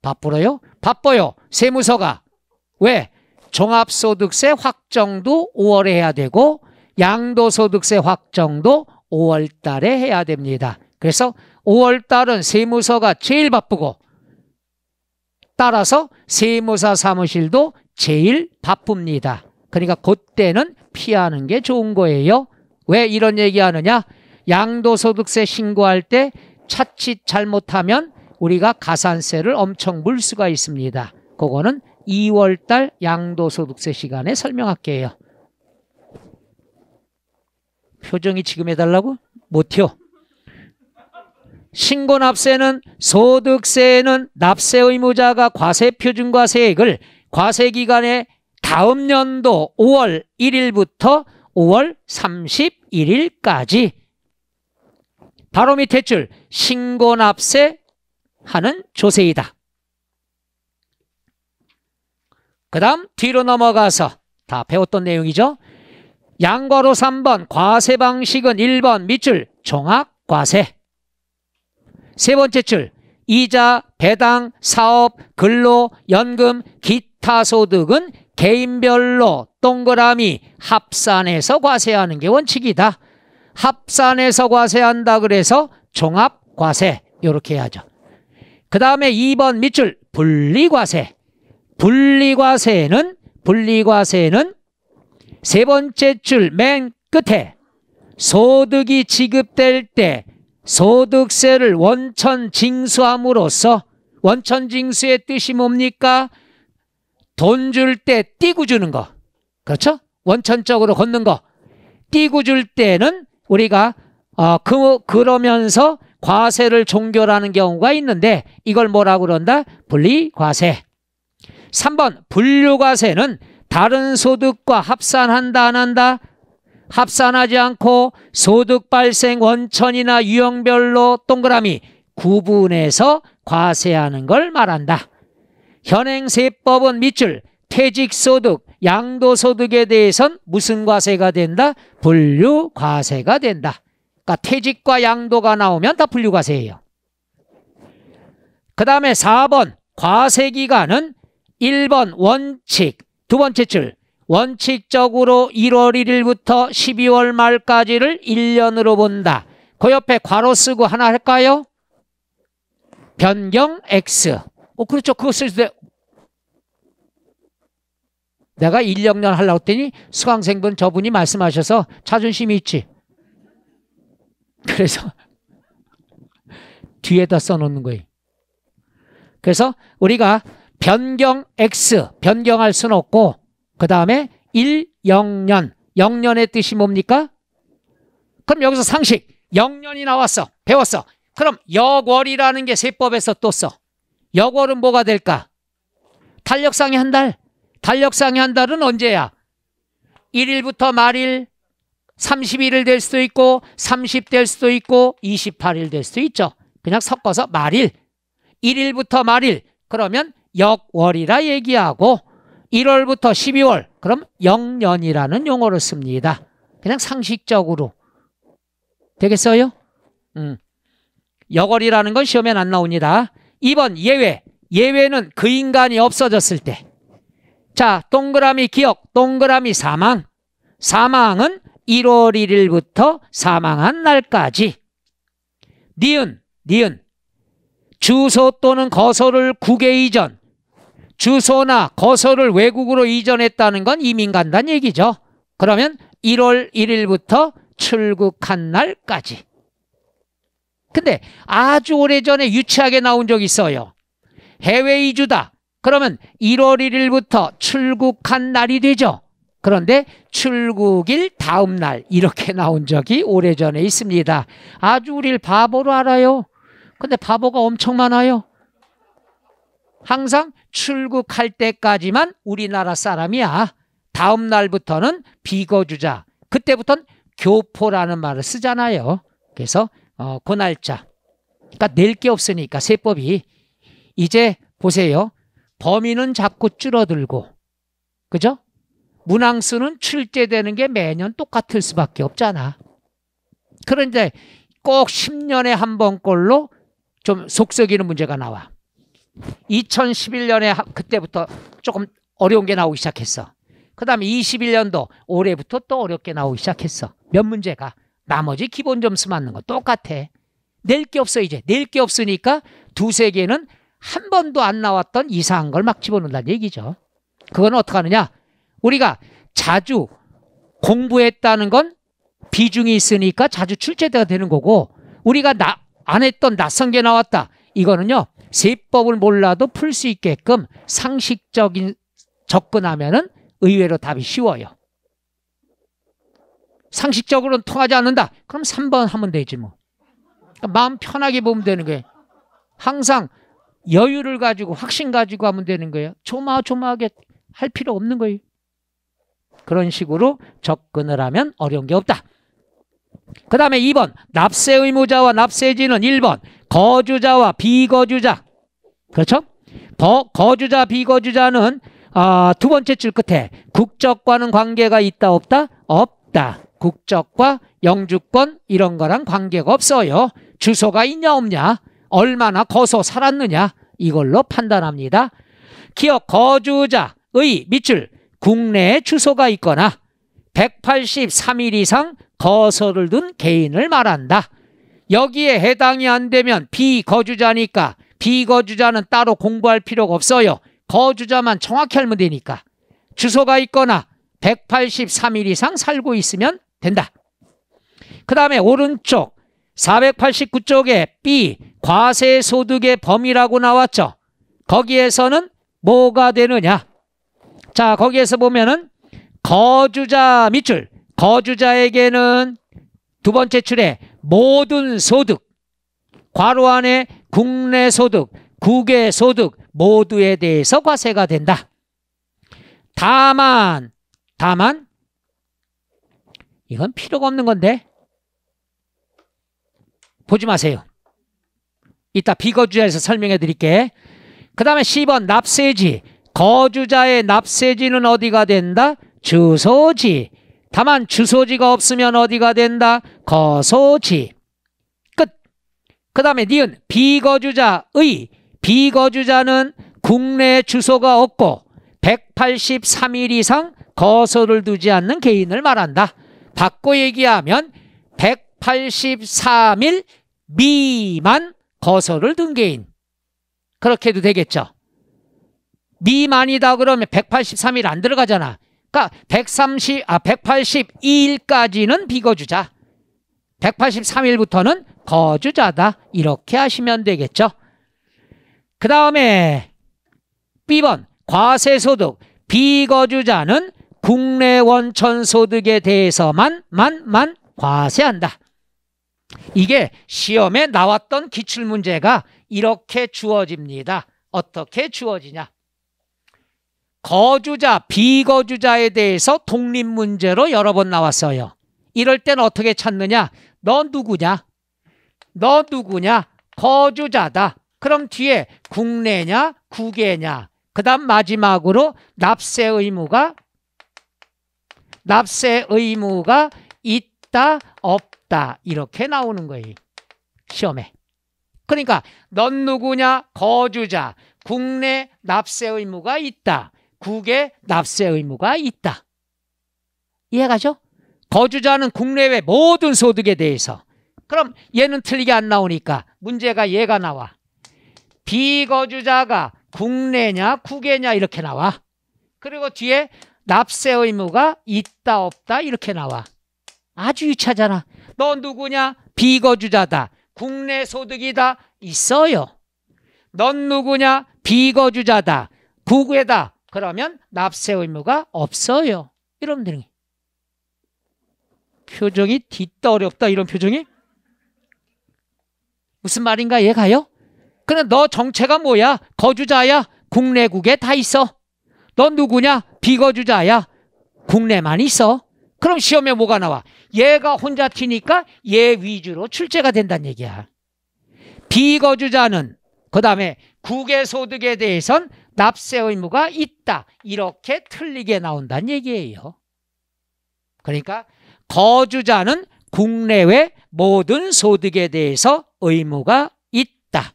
바쁘어요? 바빠요 세무서가 왜? 종합소득세 확정도 5월에 해야 되고 양도소득세 확정도 5월 달에 해야 됩니다. 그래서 5월 달은 세무서가 제일 바쁘고 따라서 세무사 사무실도 제일 바쁩니다. 그러니까 그때는 피하는 게 좋은 거예요. 왜 이런 얘기하느냐? 양도소득세 신고할 때 차칫 잘못하면 우리가 가산세를 엄청 물 수가 있습니다. 그거는 2월달 양도소득세 시간에 설명할게요. 표정이 지금 해달라고? 못해요. 신고납세는 소득세는 에 납세 의무자가 과세표준과 세액을 과세기간의 다음 연도 5월 1일부터 5월 31일까지 바로 밑에 줄 신고납세 하는 조세이다. 그 다음 뒤로 넘어가서 다 배웠던 내용이죠. 양과로 3번 과세 방식은 1번 밑줄 종합 과세 세 번째 줄 이자, 배당, 사업, 근로, 연금, 기타 소득은 개인별로 동그라미 합산해서 과세하는 게 원칙이다. 합산해서 과세한다 그래서 종합 과세 이렇게 해야죠. 그 다음에 2번 밑줄 분리과세 분리과세는 분리과세는 세 번째 줄 맨 끝에 소득이 지급될 때 소득세를 원천 징수함으로써 원천 징수의 뜻이 뭡니까? 돈 줄 때 띄고 주는 거. 그렇죠? 원천적으로 걷는 거. 띄고 줄 때는 우리가 어, 그, 그러면서 과세를 종결하는 경우가 있는데 이걸 뭐라고 그런다? 분리과세. 3번 분류과세는 다른 소득과 합산한다 안 한다? 합산하지 않고 소득 발생 원천이나 유형별로 동그라미 구분해서 과세하는 걸 말한다. 현행세법은 밑줄 퇴직소득, 양도소득에 대해선 무슨 과세가 된다? 분류과세가 된다. 그러니까 퇴직과 양도가 나오면 다 분류과세예요. 그 다음에 4번 과세기간은 1번 원칙, 두 번째 줄 원칙적으로 1월 1일부터 12월 말까지를 1년으로 본다. 그 옆에 괄호 쓰고 하나 할까요? 변경 X. 어, 그렇죠. 그거 쓸 때. 내가 1, 2년 하려고 했더니 수강생분 저분이 말씀하셔서 자존심이 있지. 그래서 뒤에다 써놓는 거예요. 그래서 우리가 변경 X 변경할 수는 없고 그 다음에 1, 0년 0년의 뜻이 뭡니까? 그럼 여기서 상식 0년이 나왔어 배웠어 그럼 역월이라는 게 세법에서 또써 역월은 뭐가 될까? 탄력상의한달탄력상의한 달은 언제야? 1일부터 말일 31일 될 수도 있고 30 될 수도 있고 28일 될 수도 있죠 그냥 섞어서 말일 1일부터 말일 그러면 역월이라 얘기하고 1월부터 12월 그럼 영년이라는 용어를 씁니다. 그냥 상식적으로 되겠어요? 음. 역월이라는 건 시험엔 안 나옵니다. 2번 예외. 예외는 그 인간이 없어졌을 때. 자, 동그라미 기억, 동그라미 사망. 사망은 1월 1일부터 사망한 날까지. 니은, 니은. 주소 또는 거소를 9개 이전 주소나 거소를 외국으로 이전했다는 건 이민 간다는 얘기죠. 그러면 1월 1일부터 출국한 날까지. 근데 아주 오래전에 유치하게 나온 적 있어요. 해외 이주다. 그러면 1월 1일부터 출국한 날이 되죠. 그런데 출국일 다음 날 이렇게 나온 적이 오래전에 있습니다. 아주 우리를 바보로 알아요. 근데 바보가 엄청 많아요. 항상 출국할 때까지만 우리나라 사람이야. 다음 날부터는 비거주자. 그때부터는 교포라는 말을 쓰잖아요. 그래서 어, 그 날짜. 그러니까 낼 게 없으니까 세법이. 이제 보세요. 범위는 자꾸 줄어들고 그죠? 문항수는 출제되는 게 매년 똑같을 수밖에 없잖아. 그런데 꼭 10년에 한 번꼴로 좀 속썩이는 문제가 나와. 2011년에 그때부터 조금 어려운 게 나오기 시작했어. 그 다음에 21년도 올해부터 또 어렵게 나오기 시작했어. 몇 문제가. 나머지 기본 점수 맞는 거 똑같아. 낼 게 없어 이제. 낼 게 없으니까 두세 개는 한 번도 안 나왔던 이상한 걸 막 집어넣는다는 얘기죠. 그건 어떡 하느냐. 우리가 자주 공부했다는 건 비중이 있으니까 자주 출제가 되는 거고 우리가 나, 안 했던 낯선 게 나왔다. 이거는요. 세법을 몰라도 풀 수 있게끔 상식적인 접근하면은 의외로 답이 쉬워요. 상식적으로는 통하지 않는다. 그럼 3번 하면 되지 뭐. 그러니까 마음 편하게 보면 되는 거예요. 항상 여유를 가지고 확신 가지고 하면 되는 거예요. 조마조마하게 할 필요 없는 거예요. 그런 식으로 접근을 하면 어려운 게 없다. 그 다음에 2번 납세 의무자와 납세지는 1번 거주자와 비거주자 그렇죠? 더 거주자 비거주자는 아, 두 번째 줄 끝에 국적과는 관계가 있다 없다? 없다. 국적과 영주권 이런 거랑 관계가 없어요. 주소가 있냐 없냐 얼마나 거소 살았느냐 이걸로 판단합니다. 기업 거주자의 밑줄 국내에 주소가 있거나 183일 이상 거소를 둔 개인을 말한다. 여기에 해당이 안 되면 비거주자니까 비거주자는 따로 공부할 필요가 없어요. 거주자만 정확히 알면 되니까. 주소가 있거나 183일 이상 살고 있으면 된다. 그 다음에 오른쪽 489쪽에 B 과세소득의 범위라고 나왔죠. 거기에서는 뭐가 되느냐. 자 거기에서 보면은 거주자 밑줄 거주자에게는 두 번째 줄에 모든 소득, 괄호 안에 국내 소득, 국외 소득 모두에 대해서 과세가 된다. 다만, 다만 이건 필요가 없는 건데 보지 마세요. 이따 비거주자에서 설명해 드릴게. 그 다음에 10번 납세지. 거주자의 납세지는 어디가 된다? 주소지. 다만 주소지가 없으면 어디가 된다? 거소지. 끝. 그 다음에 니은 비거주자의 비거주자는 국내 주소가 없고 183일 이상 거소를 두지 않는 개인을 말한다. 바꿔 얘기하면 183일 미만 거소를 둔 개인. 그렇게 해도 되겠죠. 미만이다 그러면 183일 안 들어가잖아. 그러니까 130, 아, 182일까지는 비거주자. 183일부터는 거주자다. 이렇게 하시면 되겠죠. 그 다음에 B번 과세소득 비거주자는 국내 원천 소득에 대해서만 만만 과세한다. 이게 시험에 나왔던 기출문제가 이렇게 주어집니다. 어떻게 주어지냐. 거주자, 비거주자에 대해서 독립 문제로 여러 번 나왔어요. 이럴 땐 어떻게 찾느냐? 넌 누구냐? 넌 누구냐? 거주자다. 그럼 뒤에 국내냐, 국외냐. 그 다음 마지막으로 납세 의무가 납세 의무가 있다, 없다. 이렇게 나오는 거예요. 시험에. 그러니까 넌 누구냐? 거주자. 국내 납세 의무가 있다. 국에 납세 의무가 있다. 이해가죠? 거주자는 국내외 모든 소득에 대해서 그럼 얘는 틀리게 안 나오니까 문제가 얘가 나와. 비거주자가 국내냐 국외냐 이렇게 나와. 그리고 뒤에 납세 의무가 있다 없다 이렇게 나와. 아주 유치하잖아. 너 누구냐? 비거주자다. 국내 소득이다. 있어요. 넌 누구냐? 비거주자다. 국외다. 그러면 납세 의무가 없어요. 이러면 되는 표정이 뒤따 어렵다 이런 표정이 무슨 말인가 얘가요? 그래 너 정체가 뭐야? 거주자야? 국내국에 다 있어. 넌 누구냐? 비거주자야. 국내만 있어. 그럼 시험에 뭐가 나와? 얘가 혼자 튀니까 얘 위주로 출제가 된다는 얘기야. 비거주자는 그 다음에 국외 소득에 대해선 납세 의무가 있다. 이렇게 틀리게 나온다는 얘기예요. 그러니까 거주자는 국내외 모든 소득에 대해서 의무가 있다.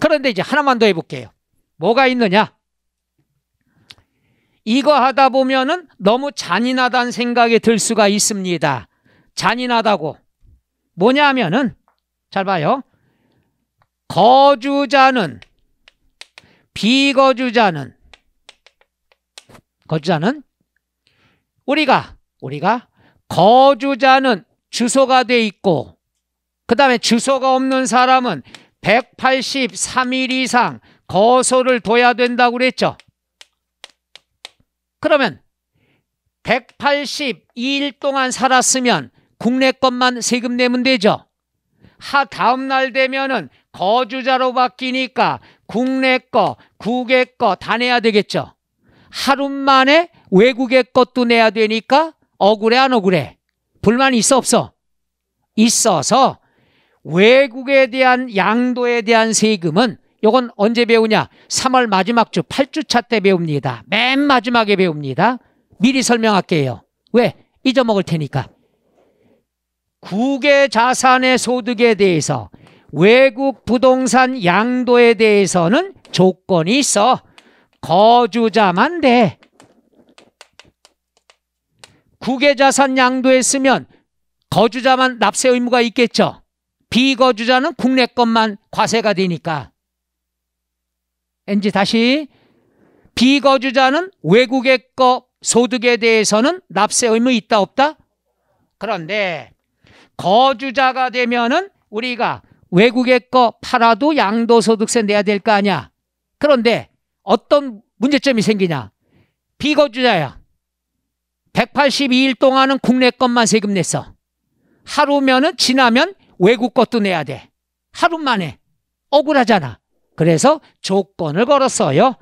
그런데 이제 하나만 더 해볼게요. 뭐가 있느냐? 이거 하다 보면은 너무 잔인하다는 생각이 들 수가 있습니다. 잔인하다고. 뭐냐 하면은, 잘 봐요. 거주자는 비거주자는 거주자는 우리가 우리가 거주자는 주소가 돼 있고 그 다음에 주소가 없는 사람은 183일 이상 거소를 둬야 된다고 그랬죠. 그러면 182일 동안 살았으면 국내 것만 세금 내면 되죠. 하 다음 날 되면은 거주자로 바뀌니까 국내 거, 국외 거 다 내야 되겠죠. 하루 만에 외국의 것도 내야 되니까 억울해 안 억울해? 불만 있어 없어? 있어서 외국에 대한 양도에 대한 세금은 이건 언제 배우냐? 3월 마지막 주 8주차 때 배웁니다. 맨 마지막에 배웁니다. 미리 설명할게요. 왜? 잊어먹을 테니까. 국외 자산의 소득에 대해서 외국 부동산 양도에 대해서는 조건이 있어. 거주자만 돼. 국외자산 양도했으면 거주자만 납세 의무가 있겠죠. 비거주자는 국내 것만 과세가 되니까. 엔지 다시 비거주자는 외국의 거 소득에 대해서는 납세 의무 있다 없다? 그런데 거주자가 되면은 우리가 외국의 거 팔아도 양도소득세 내야 될 거 아니야. 그런데 어떤 문제점이 생기냐. 비거주자야. 182일 동안은 국내 것만 세금 냈어. 하루면은 지나면 외국 것도 내야 돼. 하루만에. 억울하잖아. 그래서 조건을 걸었어요.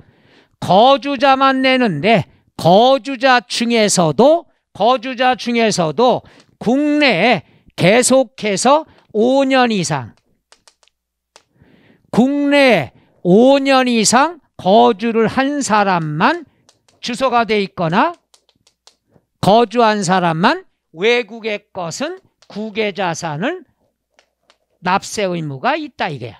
거주자만 내는데 거주자 중에서도 거주자 중에서도 국내에 계속해서 5년 이상 국내에 5년 이상 거주를 한 사람만 주소가 돼 있거나 거주한 사람만 외국의 것은 국외 자산을 납세 의무가 있다 이게야.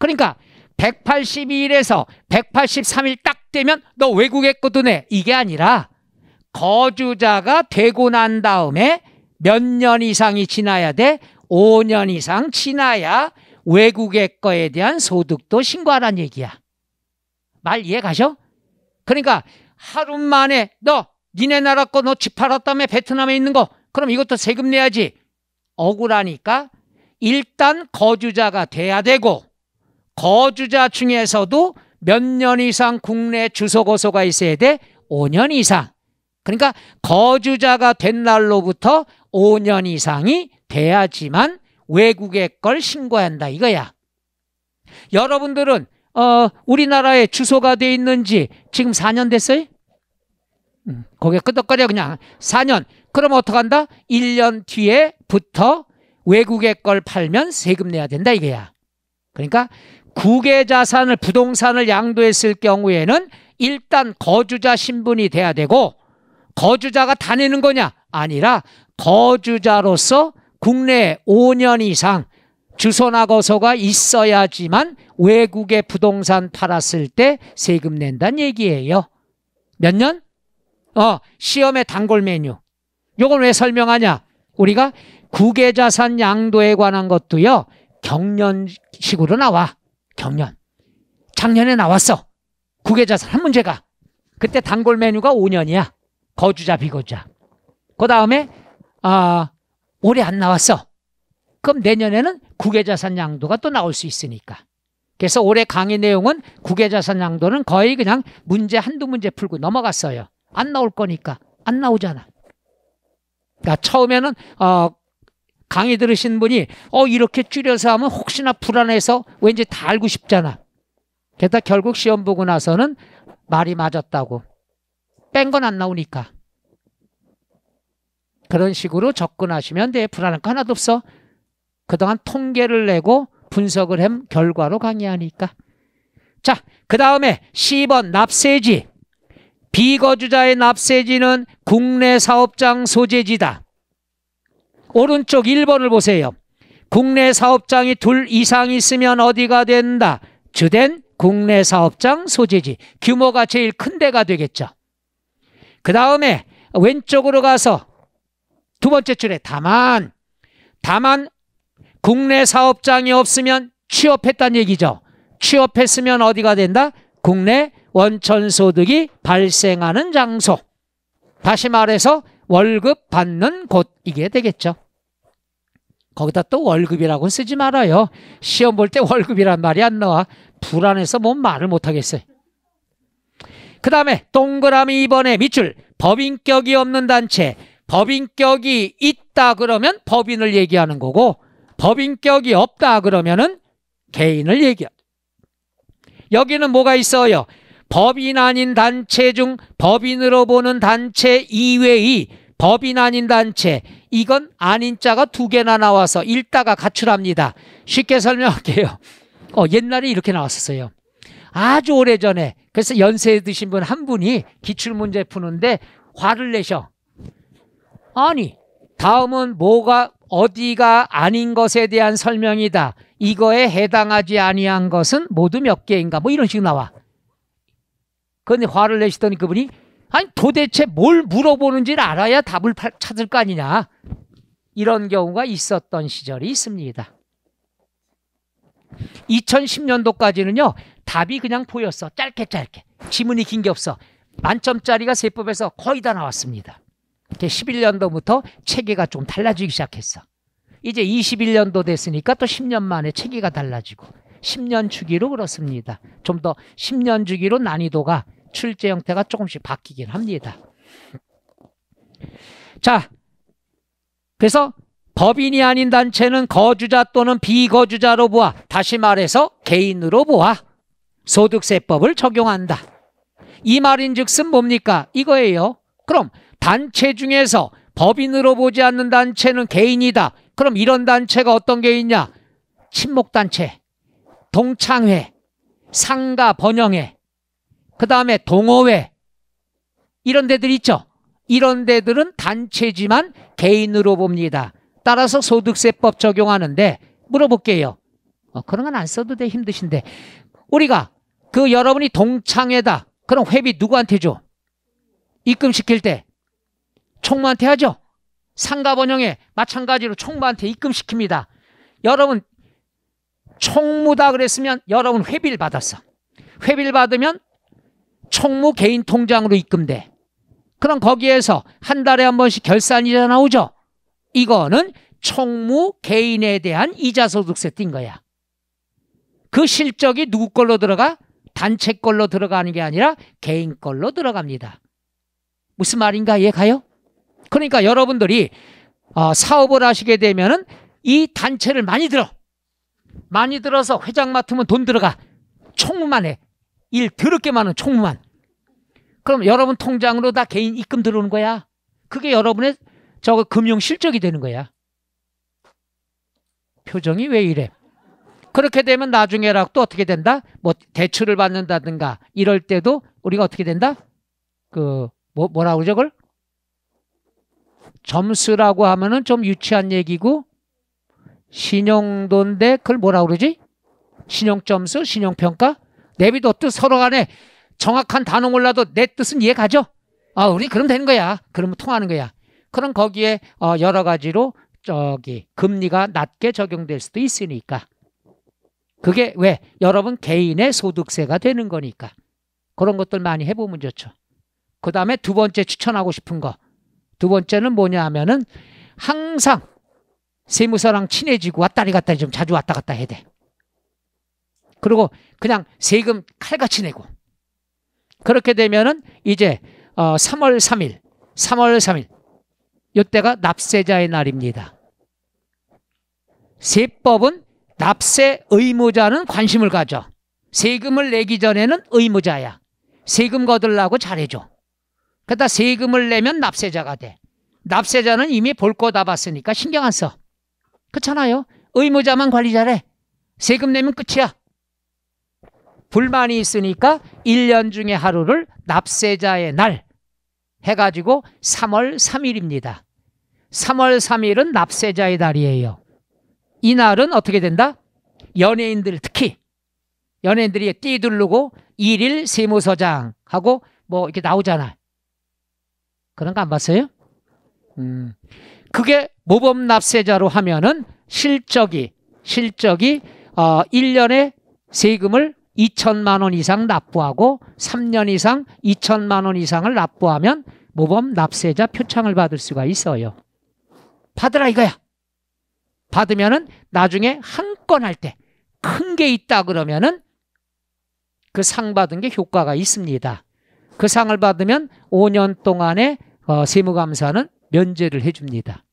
그러니까 182일에서 183일 딱 되면 너 외국의 것도 내 이게 아니라 거주자가 되고 난 다음에 몇 년 이상이 지나야 돼? 5년 이상 지나야 외국의 거에 대한 소득도 신고하라는 얘기야. 말 이해 가셔? 그러니까 하루 만에 너 니네 나라 거 너 집 팔았다며 베트남에 있는 거 그럼 이것도 세금 내야지. 억울하니까 일단 거주자가 돼야 되고 거주자 중에서도 몇 년 이상 국내 주소고소가 있어야 돼. 5년 이상. 그러니까 거주자가 된 날로부터 5년 이상이 돼야지만 외국의 걸 신고한다 이거야. 여러분들은 어, 우리나라에 주소가 돼 있는지 지금 4년 됐어요? 음, 거기에 끄덕거려 그냥 4년. 그럼 어떡한다? 1년 뒤에부터 외국의 걸 팔면 세금 내야 된다 이거야. 그러니까 국외 자산을 부동산을 양도했을 경우에는 일단 거주자 신분이 돼야 되고 거주자가 다니는 거냐? 아니라 거주자로서 국내 5년 이상 주소나거소가 있어야지만 외국의 부동산 팔았을 때 세금 낸다는 얘기예요. 몇 년? 어, 시험의 단골 메뉴. 요건 왜 설명하냐? 우리가 국외자산 양도에 관한 것도요. 경년식으로 나와. 경년. 작년에 나왔어. 국외자산 한 문제가. 그때 단골 메뉴가 5년이야. 거주자, 비거주자. 그 다음에 아 올해 안 나왔어. 그럼 내년에는 국외자산 양도가 또 나올 수 있으니까. 그래서 올해 강의 내용은 국외자산 양도는 거의 그냥 문제 한두 문제 풀고 넘어갔어요. 안 나올 거니까 안 나오잖아. 그러니까 처음에는 어, 강의 들으신 분이 어 이렇게 줄여서 하면 혹시나 불안해서 왠지 다 알고 싶잖아. 게다 가 결국 시험 보고 나서는 말이 맞았다고 뺀 건 안 나오니까 그런 식으로 접근하시면 돼. 불안한 거 하나도 없어. 그동안 통계를 내고 분석을 한 결과로 강의하니까. 자, 그 다음에 10번 납세지. 비거주자의 납세지는 국내 사업장 소재지다. 오른쪽 1번을 보세요. 국내 사업장이 둘 이상 있으면 어디가 된다. 주된 국내 사업장 소재지. 규모가 제일 큰 데가 되겠죠. 그 다음에 왼쪽으로 가서 두 번째 줄에 다만 다만 국내 사업장이 없으면 취업했다는 얘기죠. 취업했으면 어디가 된다? 국내 원천소득이 발생하는 장소. 다시 말해서 월급 받는 곳 이게 되겠죠. 거기다 또 월급이라고 쓰지 말아요. 시험 볼 때 월급이란 말이 안 나와. 불안해서 뭔 말을 못하겠어요. 그 다음에 동그라미 2번에 밑줄 법인격이 없는 단체 법인격이 있다 그러면 법인을 얘기하는 거고 법인격이 없다 그러면은 개인을 얘기하죠. 여기는 뭐가 있어요? 법인 아닌 단체 중 법인으로 보는 단체 이외의 법인 아닌 단체 이건 아닌 자가 두 개나 나와서 읽다가 가출합니다. 쉽게 설명할게요. 어, 옛날에 이렇게 나왔었어요. 아주 오래전에 그래서 연세 드신 분 한 분이 기출문제 푸는데 화를 내셔. 아니 다음은 뭐가 어디가 아닌 것에 대한 설명이다. 이거에 해당하지 아니한 것은 모두 몇 개인가 뭐 이런 식으로 나와. 그런데 화를 내시더니 그분이 아니 도대체 뭘 물어보는지를 알아야 답을 찾을 거 아니냐. 이런 경우가 있었던 시절이 있습니다. 2010년도까지는요. 답이 그냥 보였어. 짧게 짧게. 지문이 긴 게 없어. 만점짜리가 세법에서 거의 다 나왔습니다. 11년도부터 체계가 좀 달라지기 시작했어. 이제 21년도 됐으니까 또 10년 만에 체계가 달라지고 10년 주기로 그렇습니다. 좀 더 10년 주기로 난이도가 출제 형태가 조금씩 바뀌긴 합니다. 자, 그래서 법인이 아닌 단체는 거주자 또는 비거주자로 보아 다시 말해서 개인으로 보아 소득세법을 적용한다. 이 말인즉슨 뭡니까? 이거예요. 그럼 단체 중에서 법인으로 보지 않는 단체는 개인이다. 그럼 이런 단체가 어떤 게 있냐? 친목단체, 동창회, 상가 번영회, 그 다음에 동호회 이런 데들 있죠? 이런 데들은 단체지만 개인으로 봅니다. 따라서 소득세법 적용하는데 물어볼게요. 어, 그런 건 안 써도 돼 힘드신데 우리가 그 여러분이 동창회다. 그럼 회비 누구한테 줘? 입금시킬 때 총무한테 하죠. 상가번영에 마찬가지로 총무한테 입금시킵니다. 여러분 총무다 그랬으면 여러분 회비를 받았어. 회비를 받으면 총무 개인 통장으로 입금돼. 그럼 거기에서 한 달에 한 번씩 결산이자 나오죠. 이거는 총무 개인에 대한 이자소득세 띈 거야. 그 실적이 누구 걸로 들어가? 단체 걸로 들어가는 게 아니라 개인 걸로 들어갑니다. 무슨 말인가 이해가요? 그러니까 여러분들이 아, 사업을 하시게 되면은 이 단체를 많이 들어. 많이 들어서 회장 맡으면 돈 들어가. 총무만 해. 일 더럽게 많은 총무만. 그럼 여러분 통장으로 다 개인 입금 들어오는 거야. 그게 여러분의 저거 금융 실적이 되는 거야. 표정이 왜 이래? 그렇게 되면 나중에라도 또 어떻게 된다? 뭐 대출을 받는다든가 이럴 때도 우리가 어떻게 된다? 그 뭐, 뭐라 그러죠 그걸? 점수라고 하면은 좀 유치한 얘기고 신용도인데 그걸 뭐라 그러지? 신용점수, 신용평가? 내비도듯 서로 간에 정확한 단어 몰라도 내 뜻은 이해가죠? 아, 우리 그럼 되는 거야. 그러면 통하는 거야. 그럼 거기에 어, 여러 가지로 저기 금리가 낮게 적용될 수도 있으니까. 그게 왜? 여러분 개인의 소득세가 되는 거니까. 그런 것들 많이 해보면 좋죠. 그 다음에 두 번째 추천하고 싶은 거. 두 번째는 뭐냐 하면은 항상 세무서랑 친해지고 왔다리 갔다리 좀 자주 왔다 갔다 해야 돼. 그리고 그냥 세금 칼같이 내고 그렇게 되면은 이제 어 3월 3일, 3월 3일 이때가 납세자의 날입니다. 세법은 납세 의무자는 관심을 가져. 세금을 내기 전에는 의무자야. 세금 거둘라고 잘해줘. 그다 세금을 내면 납세자가 돼. 납세자는 이미 볼 거 다 봤으니까 신경 안 써. 그렇잖아요. 의무자만 관리 잘해. 세금 내면 끝이야. 불만이 있으니까 1년 중에 하루를 납세자의 날 해가지고 3월 3일입니다. 3월 3일은 납세자의 날이에요. 이날은 어떻게 된다? 연예인들 특히 연예인들이 띠두르고 1일 세무서장 하고 뭐 이렇게 나오잖아. 그런 거 안 봤어요? 음. 그게 모범 납세자로 하면은 실적이 실적이 어 1년에 세금을 2천만 원 이상 납부하고 3년 이상 2천만 원 이상을 납부하면 모범 납세자 표창을 받을 수가 있어요. 받으라 이거야. 받으면은 나중에 한 건 할 때 큰 게 있다 그러면은 그 상 받은 게 효과가 있습니다. 그 상을 받으면 5년 동안의 어, 세무감사는 면제를 해줍니다.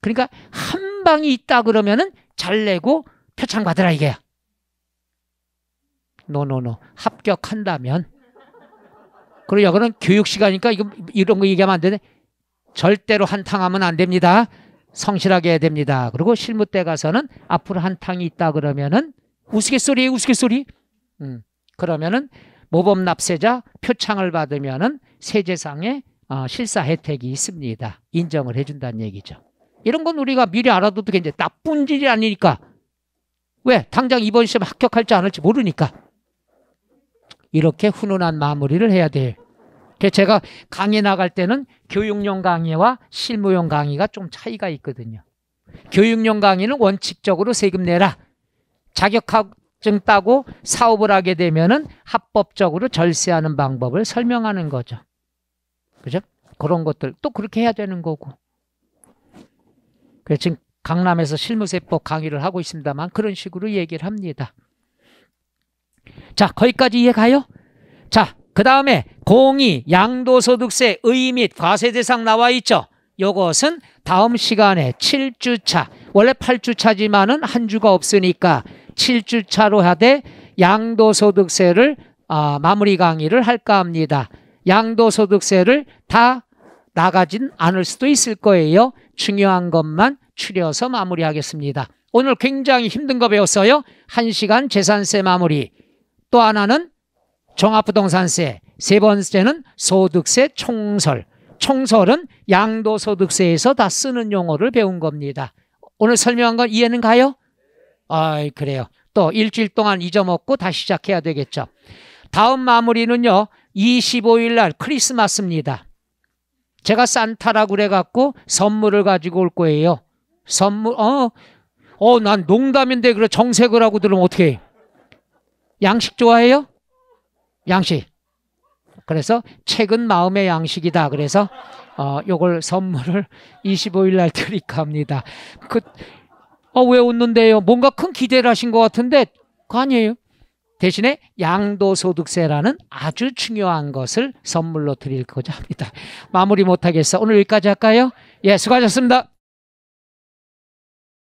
그러니까 한 방이 있다 그러면은 잘 내고 표창 받으라 이게야. 노노노 합격한다면 그리고 여기는 교육 시간이니까 이거 이런 거 얘기하면 안 되네. 절대로 한탕하면 안 됩니다. 성실하게 해야 됩니다. 그리고 실무 때 가서는 앞으로 한탕이 있다 그러면은 우스갯소리에 요 우스갯소리. 음, 그러면은 모범 납세자 표창을 받으면은 세제상의 어, 실사 혜택이 있습니다. 인정을 해준다는 얘기죠. 이런 건 우리가 미리 알아둬도 이제 나쁜 일이 아니니까 왜 당장 이번 시험 합격할지 안 할지 모르니까 이렇게 훈훈한 마무리를 해야 돼요. 그래서 제가 강의 나갈 때는 교육용 강의와 실무용 강의가 좀 차이가 있거든요. 교육용 강의는 원칙적으로 세금 내라. 자격하고 증 따고 사업을 하게 되면은 합법적으로 절세하는 방법을 설명하는 거죠. 그죠? 그런 것들 또 그렇게 해야 되는 거고. 그래서 지금 강남에서 실무세법 강의를 하고 있습니다만 그런 식으로 얘기를 합니다. 자, 거기까지 이해가요? 자, 그 다음에 공이 양도소득세 의및 과세 대상 나와 있죠. 요것은 다음 시간에 7주차, 원래 8주차지만은 한 주가 없으니까 7주차로 하되 양도소득세를 아, 마무리 강의를 할까 합니다. 양도소득세를 다 나가진 않을 수도 있을 거예요. 중요한 것만 추려서 마무리하겠습니다. 오늘 굉장히 힘든 거 배웠어요. 1시간 재산세 마무리. 또 하나는 종합부동산세. 세 번째는 소득세 총설. 총설은 양도소득세에서 다 쓰는 용어를 배운 겁니다. 오늘 설명한 거 이해는 가요? 아, 그래요. 또 일주일 동안 잊어먹고 다시 시작해야 되겠죠. 다음 마무리는요. 25일 날 크리스마스입니다. 제가 산타라고 그래갖고 선물을 가지고 올 거예요. 선물, 어, 어, 난 농담인데 그래 정색을 하고 들으면 어떻게 해? 양식 좋아해요? 양식. 그래서 책은 마음의 양식이다. 그래서 어, 요걸 선물을 25일 날 드릴까 합니다. 그 아, 왜 웃는데요? 뭔가 큰 기대를 하신 것 같은데 그 아니에요. 대신에 양도소득세라는 아주 중요한 것을 선물로 드릴 거자 합니다. 마무리 못하겠어. 오늘 여기까지 할까요? 예, 수고하셨습니다.